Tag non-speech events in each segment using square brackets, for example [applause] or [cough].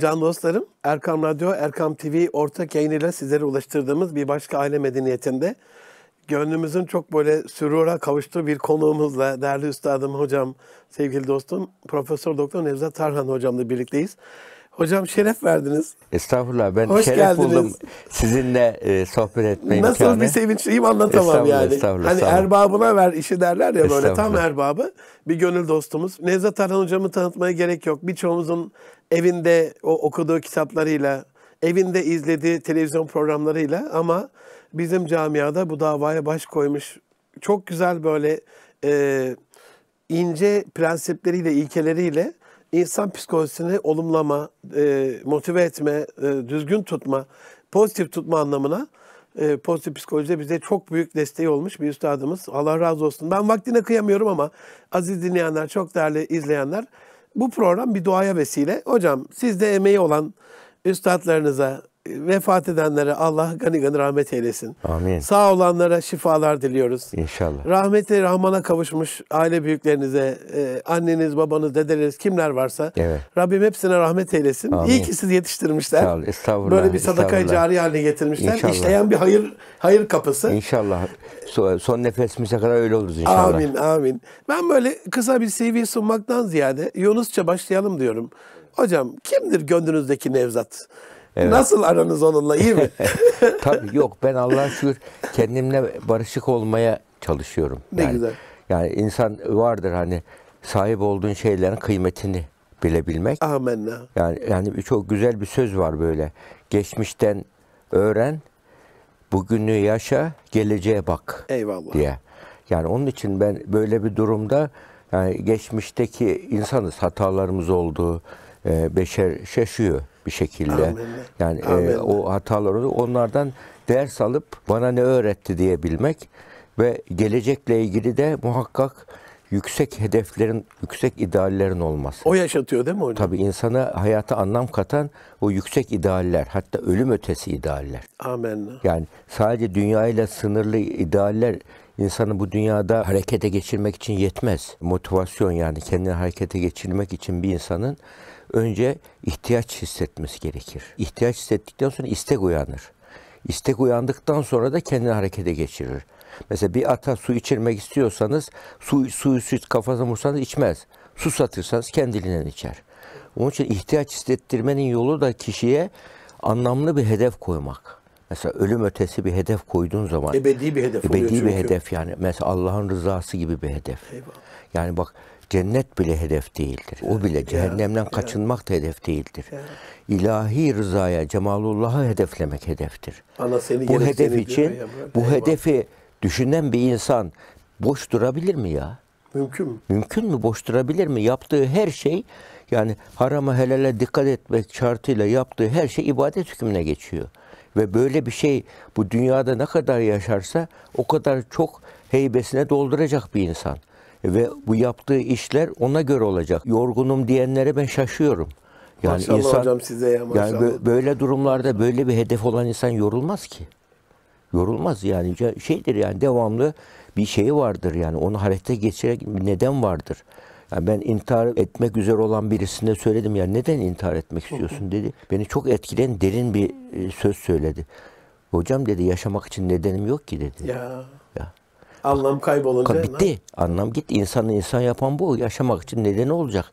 Can dostlarım, Erkam Radyo, Erkam TV ortak yayınıyla sizlere ulaştırdığımız bir başka aile medeniyetinde gönlümüzün çok böyle sürura kavuştuğu bir konuğumuzla değerli üstadım, hocam, sevgili dostum Profesör Doktor Nevzat Tarhan hocamla birlikteyiz. Hocam şeref verdiniz. Estağfurullah ben Hoş şeref geldiniz. buldum sizinle e, sohbet etme Nasıl bir sevinçliyim anlatamam estağfurullah, yani. Estağfurullah, hani erbabına ver işi derler ya böyle tam erbabı bir gönül dostumuz. Nevzat Arhan hocamı tanıtmaya gerek yok. Birçoğumuzun evinde o okuduğu kitaplarıyla, evinde izlediği televizyon programlarıyla ama bizim camiada bu davaya baş koymuş. Çok güzel böyle e, ince prensipleriyle, ilkeleriyle insan psikolojisini olumlama, e, motive etme, e, düzgün tutma, pozitif tutma anlamına e, pozitif psikolojide bize çok büyük desteği olmuş bir üstadımız. Allah razı olsun. Ben vaktine kıyamıyorum ama aziz dinleyenler, çok değerli izleyenler bu program bir duaya vesile. Hocam sizde emeği olan üstadlarınıza, vefat edenlere Allah gani gani rahmet eylesin. Amin. Sağ olanlara şifalar diliyoruz. İnşallah. Rahmeti Rahman'a kavuşmuş aile büyüklerinize, e, anneniz, babanız, dedeniz kimler varsa evet. Rabbim hepsine rahmet eylesin. Amin. İyi ki siz yetiştirmişler. Sağ ol, Böyle bir sadakayı cari haline getirmişler. İnşallah. İşleyen bir hayır hayır kapısı. İnşallah. Son, son nefesimize kadar öyle oluruz inşallah. Amin, amin. Ben böyle kısa bir CV sunmaktan ziyade Yunusça başlayalım diyorum. Hocam kimdir gönlünüzdeki Nevzat? Evet. Nasıl aranız onunla iyi mi? [laughs] Tabii yok ben Allah'a şükür kendimle barışık olmaya çalışıyorum. Ne yani, güzel. Yani insan vardır hani sahip olduğun şeylerin kıymetini bilebilmek. Amenna. Yani yani çok güzel bir söz var böyle. Geçmişten öğren, bugünü yaşa, geleceğe bak. Eyvallah. diye. Yani onun için ben böyle bir durumda yani geçmişteki insanız hatalarımız oldu, e, beşer şaşıyor bir şekilde. Amin. Yani Amin. E, o hataları onlardan ders alıp bana ne öğretti diyebilmek ve gelecekle ilgili de muhakkak yüksek hedeflerin, yüksek ideallerin olması. O yaşatıyor değil mi hocam? Tabii insana hayata anlam katan o yüksek idealler, hatta ölüm ötesi idealler. Amin. Yani sadece dünyayla sınırlı idealler insanı bu dünyada harekete geçirmek için yetmez. Motivasyon yani kendini harekete geçirmek için bir insanın önce ihtiyaç hissetmesi gerekir. İhtiyaç hissettikten sonra istek uyanır. İstek uyandıktan sonra da kendini harekete geçirir. Mesela bir ata su içirmek istiyorsanız su, suyu süt kafasına vursanız içmez. Su satırsanız kendiliğinden içer. Onun için ihtiyaç hissettirmenin yolu da kişiye anlamlı bir hedef koymak. Mesela ölüm ötesi bir hedef koyduğun zaman ebedi bir hedef ebedi oluyor bir hedef yani mesela Allah'ın rızası gibi bir hedef. Eyvallah. Yani bak Cennet bile hedef değildir. O bile cehennemden kaçınmak da hedef değildir. İlahi rızaya, cemalullahı hedeflemek hedeftir. Ana seni bu hedef seni için, bu hedefi düşünen bir insan boş durabilir mi ya? Mümkün mü? Mümkün mü? Boş durabilir mi? Yaptığı her şey yani harama helale dikkat etmek şartıyla yaptığı her şey ibadet hükmüne geçiyor. Ve böyle bir şey bu dünyada ne kadar yaşarsa o kadar çok heybesine dolduracak bir insan ve bu yaptığı işler ona göre olacak. Yorgunum diyenlere ben şaşıyorum. Yani maşallah insan, hocam size ya maşallah. Yani böyle durumlarda böyle bir hedef olan insan yorulmaz ki. Yorulmaz yani şeydir yani devamlı bir şeyi vardır yani onu harekete geçirecek bir neden vardır. Yani ben intihar etmek üzere olan birisine söyledim ya neden intihar etmek istiyorsun dedi. Beni çok etkileyen derin bir e, söz söyledi. Hocam dedi yaşamak için nedenim yok ki dedi. Ya. Anlam kaybolunca. Bitti. Anlam gitti. İnsanı insan yapan bu. Yaşamak için neden olacak.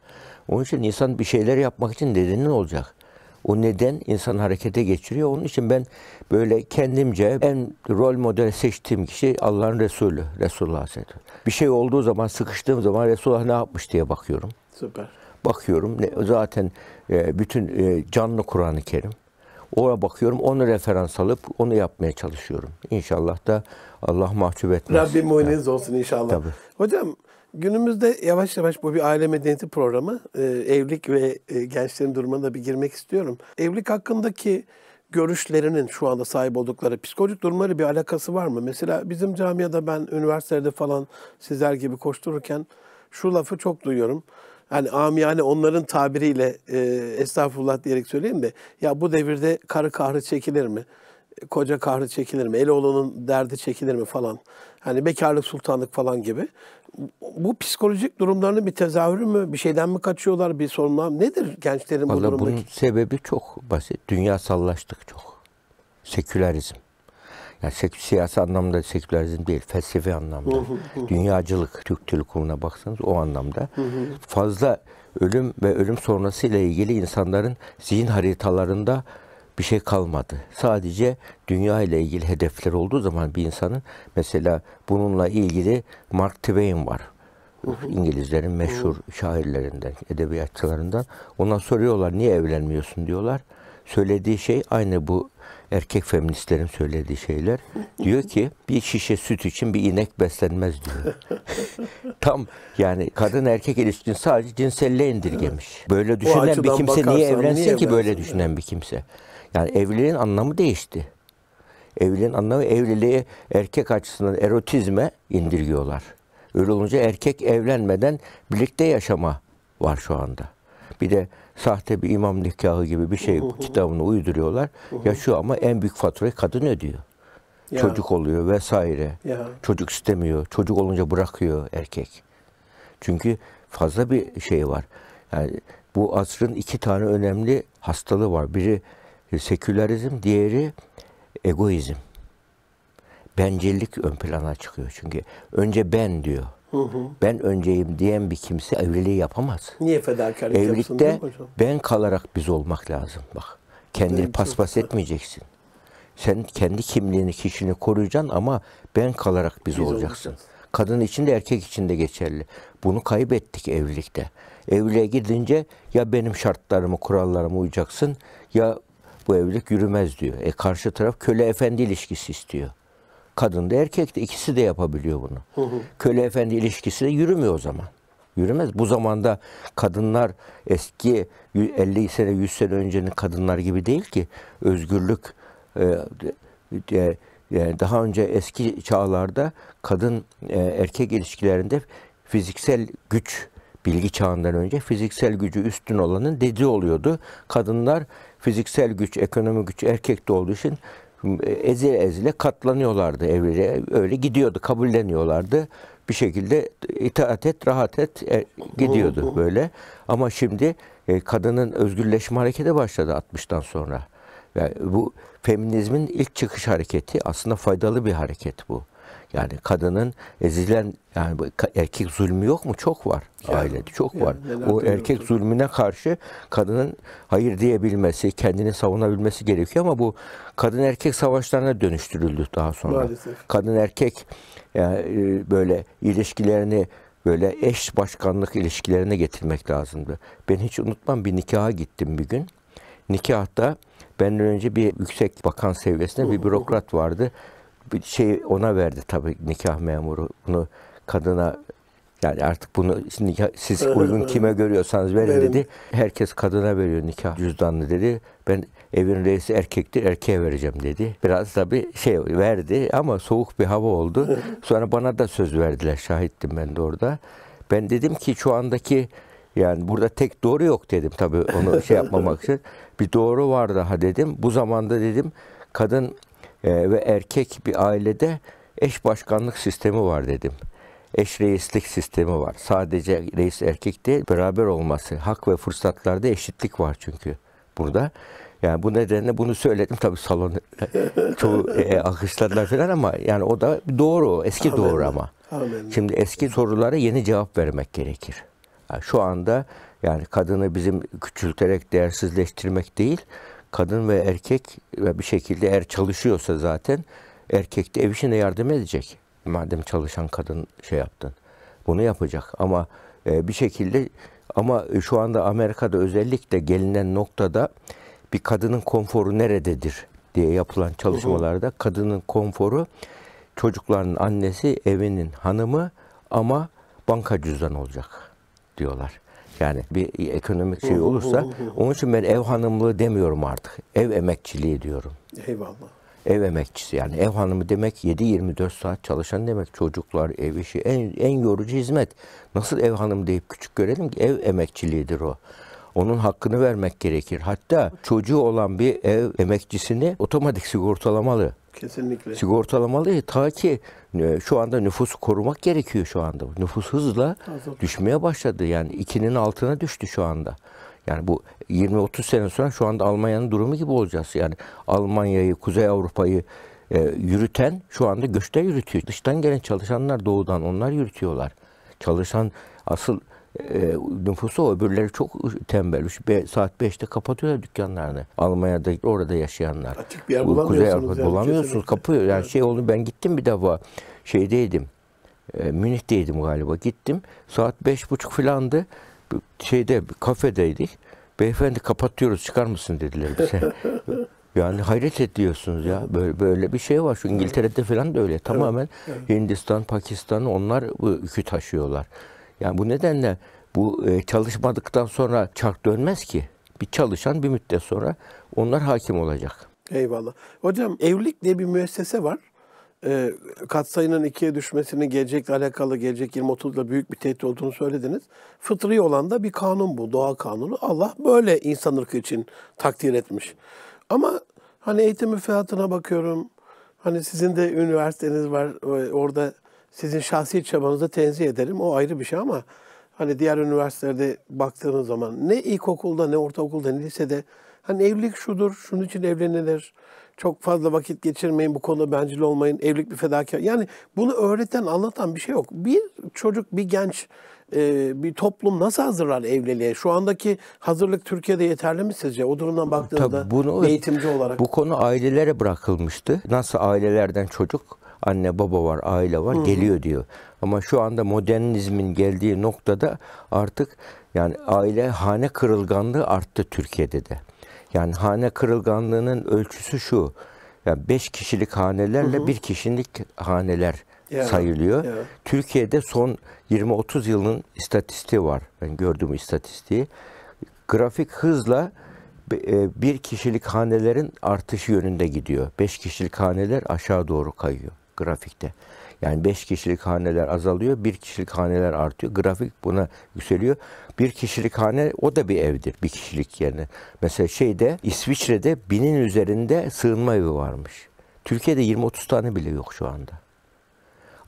Onun için insan bir şeyler yapmak için nedeni olacak. O neden insan harekete geçiriyor. Onun için ben böyle kendimce en rol model seçtiğim kişi Allah'ın Resulü. Resulullah Aleyhisselatü Bir şey olduğu zaman, sıkıştığım zaman Resulullah ne yapmış diye bakıyorum. Süper. Bakıyorum. Zaten e, bütün e, canlı Kur'an-ı Kerim. Oraya bakıyorum, onu referans alıp onu yapmaya çalışıyorum. İnşallah da Allah mahcup etmez. Rabbim muyniniz olsun inşallah. Tabii. Hocam günümüzde yavaş yavaş bu bir aile medeniyeti programı. Ee, evlilik ve e, gençlerin durumuna da bir girmek istiyorum. Evlilik hakkındaki görüşlerinin şu anda sahip oldukları psikolojik durumları bir alakası var mı? Mesela bizim camiada ben üniversitede falan sizler gibi koştururken şu lafı çok duyuyorum hani amiyane onların tabiriyle e, estağfurullah diyerek söyleyeyim de ya bu devirde karı kahrı çekilir mi? Koca kahrı çekilir mi? Eloğlunun derdi çekilir mi falan. Hani bekarlık sultanlık falan gibi. Bu psikolojik durumlarının bir tezahürü mü? Bir şeyden mi kaçıyorlar? Bir sorunlar Nedir gençlerin Vallahi bu durumdaki? Bunun sebebi çok basit. Dünya sallaştık çok. Sekülerizm. Yani sek- siyasi anlamda sekülerizm değil, felsefi anlamda. Dünyacılık, Türk kurumuna baksanız o anlamda. Fazla ölüm ve ölüm sonrası ile ilgili insanların zihin haritalarında bir şey kalmadı. Sadece dünya ile ilgili hedefler olduğu zaman bir insanın mesela bununla ilgili Mark Twain var. İngilizlerin meşhur şairlerinden, edebiyatçılarından. Ona soruyorlar niye evlenmiyorsun diyorlar. Söylediği şey aynı bu erkek feministlerin söylediği şeyler. Diyor ki bir şişe süt için bir inek beslenmez diyor. [laughs] Tam yani kadın erkek ilişkisini sadece cinselliğe indirgemiş. Böyle düşünen bir kimse niye evlensin niye ki böyle düşünen yani. bir kimse? Yani evliliğin anlamı değişti. Evliliğin anlamı evliliği erkek açısından erotizme indirgiyorlar. Öyle olunca erkek evlenmeden birlikte yaşama var şu anda. Bir de sahte bir imam nikahı gibi bir şey kitabını uyduruyorlar. ya şu ama en büyük faturayı kadın ödüyor. Ya. Çocuk oluyor vesaire. Ya. Çocuk istemiyor. Çocuk olunca bırakıyor erkek. Çünkü fazla bir şey var. Yani bu asrın iki tane önemli hastalığı var. Biri sekülerizm, diğeri egoizm. Bencillik ön plana çıkıyor çünkü. Önce ben diyor. Hı Ben önceyim diyen bir kimse evliliği yapamaz. Niye fedakarlık Evlilikte yapsın ben kalarak biz olmak lazım bak. Kendini paspas etmeyeceksin. Sen kendi kimliğini, kişini koruyacaksın ama ben kalarak biz, biz olacaksın. Olacağız. Kadın için de erkek için de geçerli. Bunu kaybettik evlilikte. Evliliğe gidince ya benim şartlarımı, kurallarımı uyacaksın ya bu evlilik yürümez diyor. E karşı taraf köle efendi ilişkisi istiyor. Kadın da erkek de ikisi de yapabiliyor bunu. Hı hı. Köle efendi ilişkisi de yürümüyor o zaman. Yürümez. Bu zamanda kadınlar eski 50 sene 100 sene öncenin kadınlar gibi değil ki. Özgürlük e, yani e, e, daha önce eski çağlarda kadın e, erkek ilişkilerinde fiziksel güç bilgi çağından önce fiziksel gücü üstün olanın dedi oluyordu. Kadınlar fiziksel güç, ekonomi güç erkekte olduğu için e, ezile ezile katlanıyorlardı evlere. Öyle gidiyordu, kabulleniyorlardı. Bir şekilde itaat et, rahat et e, gidiyordu böyle. Ama şimdi e, kadının özgürleşme hareketi başladı 60'tan sonra. Yani bu feminizmin ilk çıkış hareketi aslında faydalı bir hareket bu. Yani kadının ezilen yani erkek zulmü yok mu? Çok var yani, ailede. Çok yani, var. O erkek olsun. zulmüne karşı kadının hayır diyebilmesi, kendini savunabilmesi gerekiyor ama bu kadın erkek savaşlarına dönüştürüldü daha sonra. Maalesef. Kadın erkek yani e, e, böyle ilişkilerini böyle eş başkanlık ilişkilerine getirmek lazımdı. Ben hiç unutmam bir nikaha gittim bir gün. Nikahta benden önce bir yüksek bakan seviyesinde bir bürokrat vardı bir şey ona verdi tabii nikah memuru bunu kadına yani artık bunu nikah, siz uygun kime görüyorsanız verin dedi. Herkes kadına veriyor nikah cüzdanını dedi. Ben evin reisi erkektir erkeğe vereceğim dedi. Biraz tabii şey verdi ama soğuk bir hava oldu. [laughs] Sonra bana da söz verdiler şahittim ben de orada. Ben dedim ki şu andaki yani burada tek doğru yok dedim tabii onu şey yapmamak [laughs] için. Bir doğru var daha dedim. Bu zamanda dedim kadın ee, ve erkek bir ailede eş başkanlık sistemi var dedim. Eş reislik sistemi var. Sadece reis erkek değil, beraber olması. Hak ve fırsatlarda eşitlik var çünkü burada. Yani bu nedenle bunu söyledim tabii salon [laughs] çoğu e, e akışladılar falan ama yani o da doğru, eski Amen. doğru ama. Amen. Şimdi eski sorulara yeni cevap vermek gerekir. Yani şu anda yani kadını bizim küçülterek değersizleştirmek değil, kadın ve erkek ve bir şekilde eğer çalışıyorsa zaten erkek de ev işine yardım edecek. Madem çalışan kadın şey yaptın. Bunu yapacak ama e, bir şekilde ama e, şu anda Amerika'da özellikle gelinen noktada bir kadının konforu nerededir diye yapılan çalışmalarda kadının konforu çocukların annesi, evinin hanımı ama banka cüzdanı olacak diyorlar. Yani bir ekonomik şey olursa. Onun için ben ev hanımlığı demiyorum artık. Ev emekçiliği diyorum. Eyvallah. Ev emekçisi yani ev hanımı demek 7-24 saat çalışan demek çocuklar, ev işi en, en yorucu hizmet. Nasıl ev hanımı deyip küçük görelim ki ev emekçiliğidir o. Onun hakkını vermek gerekir. Hatta çocuğu olan bir ev emekçisini otomatik sigortalamalı. Kesinlikle. Sigortalamalı e, ta ki e, şu anda nüfus korumak gerekiyor şu anda. Nüfus hızla Azalt. düşmeye başladı. Yani ikinin altına düştü şu anda. Yani bu 20-30 sene sonra şu anda Almanya'nın durumu gibi olacağız. Yani Almanya'yı, Kuzey Avrupa'yı e, yürüten şu anda göçte yürütüyor. Dıştan gelen çalışanlar doğudan onlar yürütüyorlar. Çalışan asıl ee, nüfusu o. Öbürleri çok tembel. Üç, be, saat 5'te kapatıyorlar dükkanlarını. Almanya'da orada yaşayanlar. Açık bir yer Bu, bulamıyorsunuz. Kuzey Avrupa, yani, şey bulamıyorsunuz. Kapıyor. Yani evet. şey oldu ben gittim bir defa. Şeydeydim. E, Münih'teydim galiba. Gittim. Saat 5.30 filandı. Şeyde kafedeydik. Beyefendi kapatıyoruz çıkar mısın dediler bize. [laughs] Yani hayret ediyorsunuz ya. Böyle böyle bir şey var. Şu İngiltere'de falan da öyle. Tamamen evet, evet. Hindistan, Pakistan onlar bu yükü taşıyorlar. Yani bu nedenle bu e, çalışmadıktan sonra çark dönmez ki. Bir çalışan bir müddet sonra onlar hakim olacak. Eyvallah. Hocam evlilik diye bir müessese var. E, katsayının ikiye düşmesinin gelecekle alakalı, gelecek 20-30'da büyük bir tehdit olduğunu söylediniz. Fıtri olan da bir kanun bu, doğa kanunu. Allah böyle insan ırkı için takdir etmiş. Ama hani eğitim müfredatına bakıyorum, hani sizin de üniversiteniz var, e, orada sizin şahsi çabanızı tenzih ederim. O ayrı bir şey ama hani diğer üniversitelerde baktığınız zaman ne ilkokulda ne ortaokulda ne lisede hani evlilik şudur, şunun için evlenilir. Çok fazla vakit geçirmeyin, bu konuda bencil olmayın, evlilik bir fedakar. Yani bunu öğreten, anlatan bir şey yok. Bir çocuk, bir genç, e, bir toplum nasıl hazırlar evliliğe? Şu andaki hazırlık Türkiye'de yeterli mi sizce? O durumdan baktığında Tabii bunu, eğitimci olarak. Bu konu ailelere bırakılmıştı. Nasıl ailelerden çocuk anne baba var, aile var, Hı. geliyor diyor. Ama şu anda modernizmin geldiği noktada artık yani aile hane kırılganlığı arttı Türkiye'de de. Yani hane kırılganlığının ölçüsü şu. Yani beş kişilik hanelerle hı hı. bir kişilik haneler yani, sayılıyor. Yani. Türkiye'de son 20-30 yılın istatistiği var. Ben gördüğüm istatistiği. Grafik hızla e, bir kişilik hanelerin artışı yönünde gidiyor. Beş kişilik haneler aşağı doğru kayıyor grafikte. Yani 5 kişilik haneler azalıyor, 1 kişilik haneler artıyor. Grafik buna yükseliyor. 1 kişilik hane o da bir evdir, bir kişilik yerine. Mesela şeyde İsviçre'de binin üzerinde sığınma evi varmış. Türkiye'de 20-30 tane bile yok şu anda.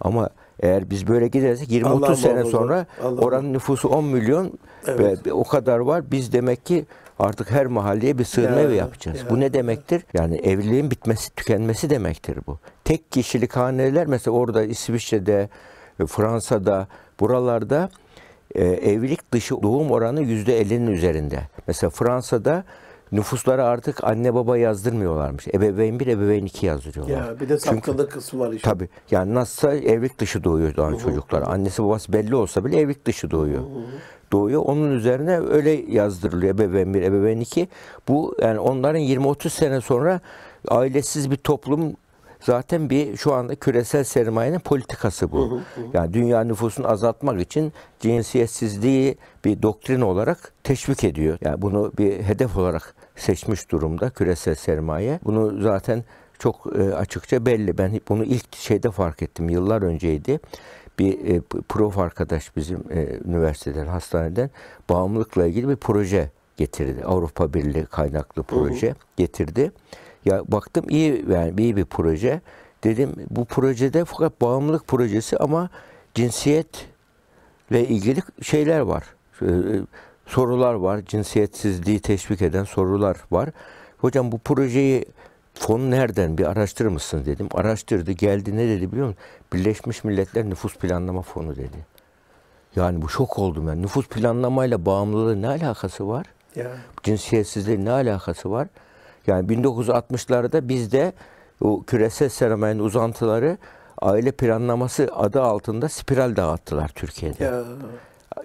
Ama eğer biz böyle gidersek 20-30 sene Allah sonra Allah oranın nüfusu 10 milyon evet. ve o kadar var. Biz demek ki artık her mahalleye bir sığınma evi yapacağız. Ya. Bu ne demektir? Yani evliliğin bitmesi, tükenmesi demektir bu. Tek kişilik haneler mesela orada İsviçre'de, e, Fransa'da, buralarda e, evlilik dışı doğum oranı %50'nin üzerinde. Mesela Fransa'da nüfuslara artık anne baba yazdırmıyorlarmış. Ebeveyn bir, ebeveyn iki yazdırıyorlar. Ya bir de sapkınlık kısmı var işte. Tabii. Yani nasılsa evlilik dışı doğuyor doğan çocuklar. Annesi babası belli olsa bile evlilik dışı doğuyor. Uh -huh doğuyor. Onun üzerine öyle yazdırılıyor ebeveyn 1, ebeveyn 2. Bu yani onların 20-30 sene sonra ailesiz bir toplum zaten bir şu anda küresel sermayenin politikası bu. Hı hı hı. Yani dünya nüfusunu azaltmak için cinsiyetsizliği bir doktrin olarak teşvik ediyor. Yani bunu bir hedef olarak seçmiş durumda küresel sermaye. Bunu zaten çok e, açıkça belli. Ben bunu ilk şeyde fark ettim. Yıllar önceydi bir e, prof arkadaş bizim e, üniversiteden, hastaneden bağımlılıkla ilgili bir proje getirdi. Avrupa Birliği kaynaklı proje hı hı. getirdi. Ya baktım iyi yani iyi bir proje. Dedim bu projede fakat bağımlılık projesi ama cinsiyetle ilgili şeyler var. E, sorular var. Cinsiyetsizliği teşvik eden sorular var. Hocam bu projeyi fon nereden bir araştırır mısın dedim. Araştırdı geldi ne dedi biliyor musun? Birleşmiş Milletler Nüfus Planlama Fonu dedi. Yani bu şok oldum ben. Yani. Nüfus planlamayla bağımlılığı ne alakası var? Ya. Cinsiyetsizliğin ne alakası var? Yani 1960'larda bizde o küresel sermayenin uzantıları aile planlaması adı altında spiral dağıttılar Türkiye'de. Ya.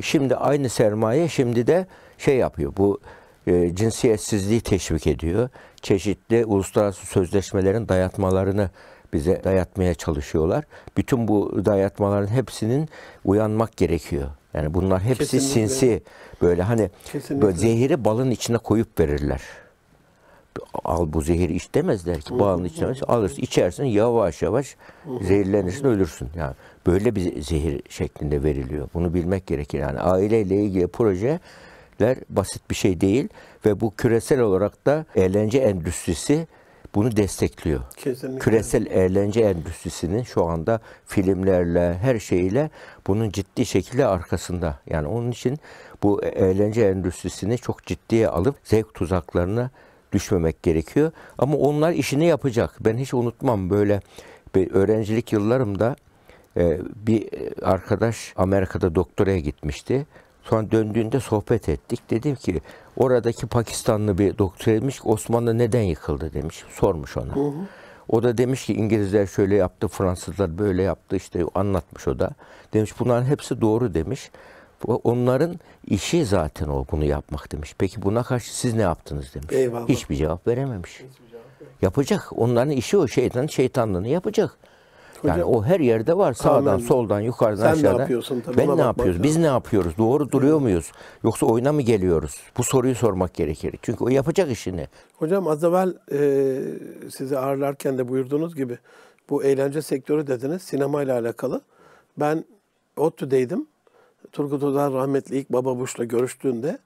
Şimdi aynı sermaye şimdi de şey yapıyor. Bu e, cinsiyetsizliği teşvik ediyor çeşitli uluslararası sözleşmelerin dayatmalarını bize dayatmaya çalışıyorlar. Bütün bu dayatmaların hepsinin uyanmak gerekiyor. Yani bunlar hepsi Kesinlikle. sinsi böyle hani böyle zehiri balın içine koyup verirler. Al bu zehiri iç demezler ki balın içine alırsın içersin yavaş yavaş zehirlenirsin ölürsün. Yani böyle bir zehir şeklinde veriliyor. Bunu bilmek gerekir. Yani aileyle ilgili proje ler basit bir şey değil ve bu küresel olarak da eğlence endüstrisi bunu destekliyor. Kesinlikle. Küresel eğlence endüstrisinin şu anda filmlerle, her şeyle bunun ciddi şekilde arkasında. Yani onun için bu eğlence endüstrisini çok ciddiye alıp zevk tuzaklarına düşmemek gerekiyor. Ama onlar işini yapacak. Ben hiç unutmam böyle bir öğrencilik yıllarımda e, bir arkadaş Amerika'da doktoraya gitmişti. Sonra döndüğünde sohbet ettik. Dedim ki oradaki Pakistanlı bir doktoraymış. Osmanlı neden yıkıldı demiş. Sormuş ona. Hı hı. O da demiş ki İngilizler şöyle yaptı, Fransızlar böyle yaptı işte anlatmış o da. Demiş bunların hepsi doğru demiş. Onların işi zaten o bunu yapmak demiş. Peki buna karşı siz ne yaptınız demiş. Eyvallah. Hiçbir cevap verememiş. Hiçbir cevap Yapacak. Onların işi o şeytan şeytanlığını yapacak. Hocam, yani o her yerde var. Sağdan, kanun. soldan, yukarıdan, Sen aşağıdan. Sen ne yapıyorsun? Tabii ben ne yapıyoruz? Biz ne yapıyoruz? Doğru duruyor evet. muyuz? Yoksa oyuna mı geliyoruz? Bu soruyu sormak gerekir. Çünkü o yapacak işini. Hocam az evvel e, sizi ağırlarken de buyurduğunuz gibi bu eğlence sektörü dediniz. Sinema ile alakalı. Ben ODTÜ'deydim. Turgut Özal rahmetli ilk Baba Bush'la görüştüğünde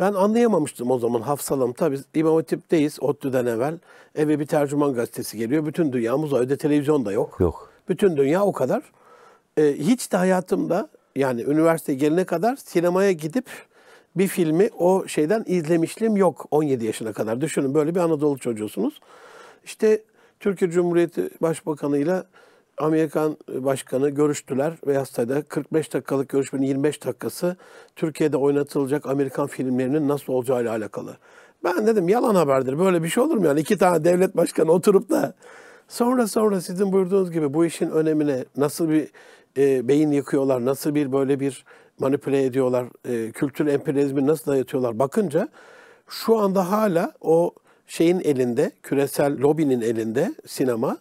ben anlayamamıştım o zaman Hafsalım Tabii İmam Hatip'teyiz ODTÜ'den evvel. Eve bir tercüman gazetesi geliyor. Bütün dünyamız öyle televizyon da yok. Yok. Bütün dünya o kadar. E, hiç de hayatımda yani üniversite gelene kadar sinemaya gidip bir filmi o şeyden izlemişliğim yok 17 yaşına kadar. Düşünün böyle bir Anadolu çocuğusunuz. İşte Türkiye Cumhuriyeti Başbakanı ile Amerikan e, Başkanı görüştüler ve Beyazsaray 45 dakikalık görüşmenin 25 dakikası Türkiye'de oynatılacak Amerikan filmlerinin nasıl olacağı ile alakalı. Ben dedim yalan haberdir böyle bir şey olur mu yani iki tane devlet başkanı oturup da Sonra sonra sizin buyurduğunuz gibi bu işin önemine nasıl bir e, beyin yıkıyorlar, nasıl bir böyle bir manipüle ediyorlar, e, kültür emperyalizmi nasıl dayatıyorlar bakınca şu anda hala o şeyin elinde, küresel lobinin elinde sinema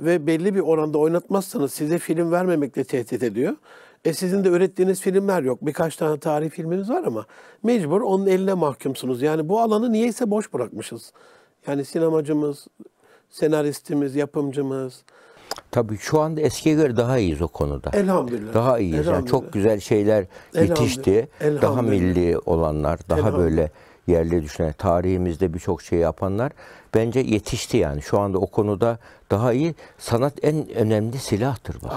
ve belli bir oranda oynatmazsanız size film vermemekle tehdit ediyor. E sizin de ürettiğiniz filmler yok. Birkaç tane tarih filminiz var ama mecbur onun eline mahkumsunuz. Yani bu alanı niyeyse boş bırakmışız. Yani sinemacımız, senaristimiz, yapımcımız. Tabii şu anda eskiye göre daha iyiyiz o konuda. Elhamdülillah. Daha iyiyiz. Elhamdülillah. Yani çok güzel şeyler yetişti. Elhamdülillah. Daha milli olanlar, daha böyle yerli düşünen, tarihimizde birçok şey yapanlar bence yetişti yani. Şu anda o konuda daha iyi. Sanat en önemli silahtır bak.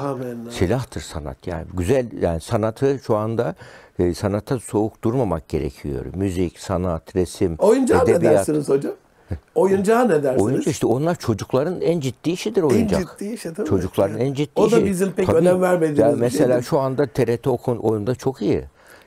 Silahtır sanat yani. Güzel yani sanatı şu anda e, sanata soğuk durmamak gerekiyor. Müzik, sanat, resim, Oyuncağı edebiyat. ne dersiniz hocam? Oyuncağa ne dersiniz? Oyuncu işte onlar çocukların en ciddi işidir oyuncak. En ciddi işi değil Çocukların mi? en ciddi işi. O da bizim pek Tabii, önem vermediğimiz ya şey, Mesela şu anda TRT okun oyunda çok iyi.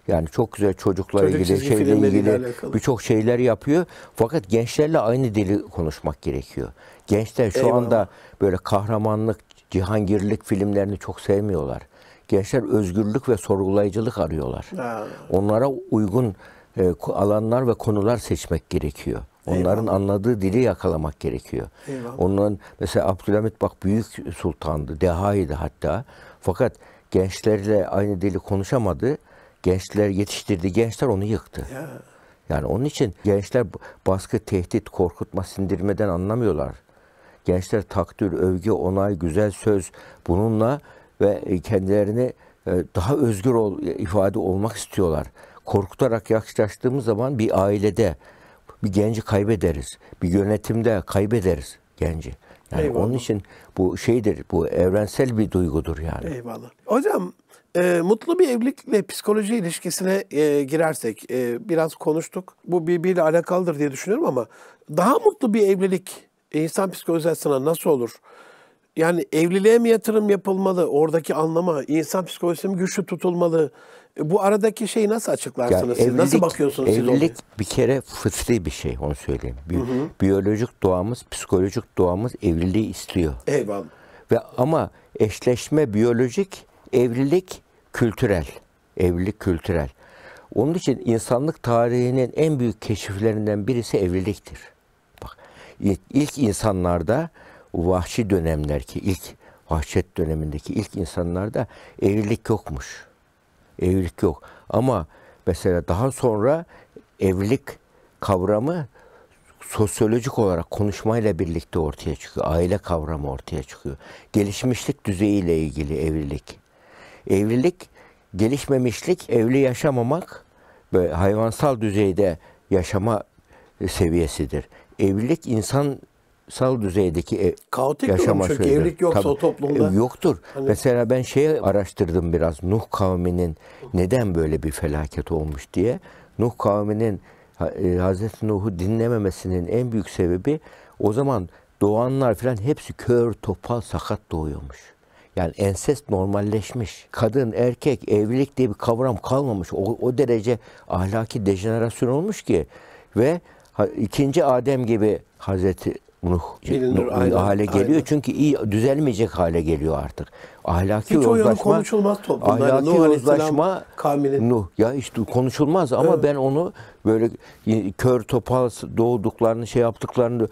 Yani çok güzel çocuklara Çocuk ilgili, şeyle ilgili birçok şeyler yapıyor. Fakat gençlerle aynı dili konuşmak gerekiyor. Gençler şu Eyvallah. anda böyle kahramanlık, cihangirlik filmlerini çok sevmiyorlar. Gençler özgürlük ve sorgulayıcılık arıyorlar. Ha. Onlara uygun e, alanlar ve konular seçmek gerekiyor. Onların Eyvallah. anladığı dili yakalamak gerekiyor. Eyvallah. Onların mesela Abdülhamit bak büyük sultandı, dehaydı hatta. Fakat gençlerle aynı dili konuşamadı. Gençler yetiştirdi, gençler onu yıktı. Ya. Yani onun için gençler baskı, tehdit, korkutma, sindirmeden anlamıyorlar. Gençler takdir, övgü, onay, güzel söz bununla ve e, kendilerini e, daha özgür ol, ifade olmak istiyorlar. Korkutarak yaklaştığımız zaman bir ailede bir genci kaybederiz. Bir yönetimde kaybederiz genci. Yani Eyvallah. onun için bu şeydir, bu evrensel bir duygudur yani. Eyvallah. Hocam e, mutlu bir evlilikle psikoloji ilişkisine e, girersek e, biraz konuştuk. Bu birbiriyle alakalıdır diye düşünüyorum ama daha mutlu bir evlilik insan psikolojisine nasıl olur? Yani evliliğe mi yatırım yapılmalı? Oradaki anlama, insan psikolojisi mi güçlü tutulmalı? E, bu aradaki şeyi nasıl açıklarsınız yani siz? nasıl bakıyorsunuz evlilik siz Evlilik bir kere fıtri bir şey onu söyleyeyim. Bi- hı hı. Biyolojik doğamız, psikolojik doğamız evliliği istiyor. Eyvallah. Ve ama eşleşme biyolojik, evlilik kültürel. Evlilik kültürel. Onun için insanlık tarihinin en büyük keşiflerinden birisi evliliktir. Bak ilk insanlarda vahşi dönemler ki ilk vahşet dönemindeki ilk insanlarda evlilik yokmuş evlilik yok. Ama mesela daha sonra evlilik kavramı sosyolojik olarak konuşmayla birlikte ortaya çıkıyor. Aile kavramı ortaya çıkıyor. Gelişmişlik düzeyiyle ilgili evlilik. Evlilik, gelişmemişlik, evli yaşamamak ve hayvansal düzeyde yaşama seviyesidir. Evlilik insan sal düzeydeki ev, Kaotik yaşam durum çünkü evlilik yoksa Tabii, o toplumda. E, yoktur. Hani... Mesela ben şeyi araştırdım biraz Nuh kavminin neden böyle bir felaket olmuş diye. Nuh kavminin e, Hazreti Nuh'u dinlememesinin en büyük sebebi o zaman doğanlar falan hepsi kör, topal, sakat doğuyormuş. Yani ensest normalleşmiş. Kadın, erkek, evlilik diye bir kavram kalmamış. O, o derece ahlaki dejenerasyon olmuş ki ve ikinci Adem gibi Hazreti bunu hale geliyor. Aynen. Çünkü iyi düzelmeyecek hale geliyor artık. Ahlaki Hiç yozlaşma konuşulmaz toplumda. Ahlaki Nuh yozlaşma Nuh ya işte konuşulmaz ama evet. ben onu böyle kör topal doğduklarını şey yaptıklarını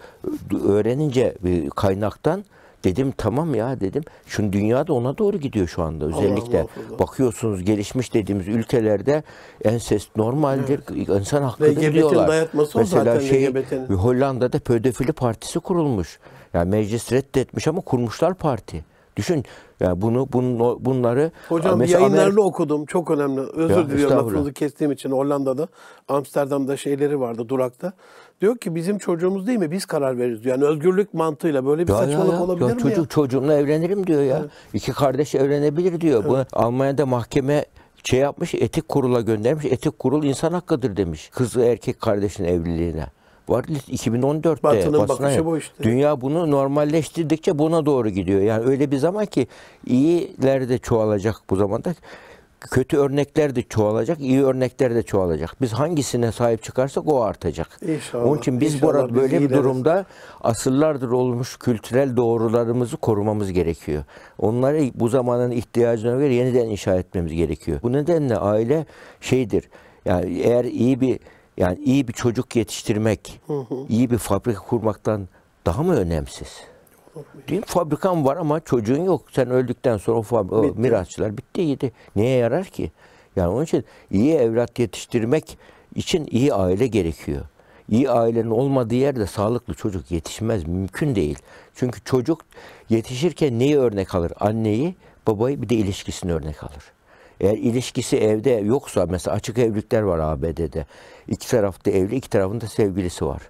öğrenince kaynaktan Dedim tamam ya dedim. Şimdi dünya da ona doğru gidiyor şu anda. Özellikle Allah Allah Allah. bakıyorsunuz gelişmiş dediğimiz ülkelerde ensest normaldir, evet. insan hakkıdır Ve diyorlar. dayatması Mesela zaten şey, Hollanda'da pedofili partisi kurulmuş. Yani meclis reddetmiş ama kurmuşlar parti. Düşün yani bunu bunu bunları Hocam yayınlarını Amerika... okudum. Çok önemli. Özür ya, diliyorum lafınızı kestiğim için Hollanda'da, Amsterdam'da şeyleri vardı durakta. Diyor ki bizim çocuğumuz değil mi? Biz karar veririz Yani özgürlük mantığıyla böyle bir ya saçmalık ya, ya. olabilir ya, mi çocuk, ya? Çocuğumla evlenirim diyor ya. Evet. İki kardeş evlenebilir diyor. Evet. Bu Almanya'da mahkeme şey yapmış, etik kurula göndermiş. Etik kurul insan hakkıdır demiş. Kız erkek kardeşin evliliğine var. 2014'te Batı'nın bakışı bu işte. Dünya bunu normalleştirdikçe buna doğru gidiyor. Yani öyle bir zaman ki iyiler de çoğalacak bu zamanda. Kötü örnekler de çoğalacak, iyi örnekler de çoğalacak. Biz hangisine sahip çıkarsak o artacak. İnşallah. Onun için biz burada böyle bir durumda asırlardır olmuş kültürel doğrularımızı korumamız gerekiyor. Onları bu zamanın ihtiyacına göre yeniden inşa etmemiz gerekiyor. Bu nedenle aile şeydir. Yani eğer iyi bir yani iyi bir çocuk yetiştirmek, iyi bir fabrika kurmaktan daha mı önemsiz? Değil mi? Fabrikan var ama çocuğun yok. Sen öldükten sonra o, fabri- bitti. o miraçlar bitti yedi. Neye yarar ki? Yani onun için iyi evlat yetiştirmek için iyi aile gerekiyor. İyi ailenin olmadığı yerde sağlıklı çocuk yetişmez. Mümkün değil. Çünkü çocuk yetişirken neyi örnek alır? Anneyi, babayı bir de ilişkisini örnek alır. Eğer ilişkisi evde yoksa mesela açık evlilikler var ABD'de. İki tarafta evli, iki tarafında sevgilisi var.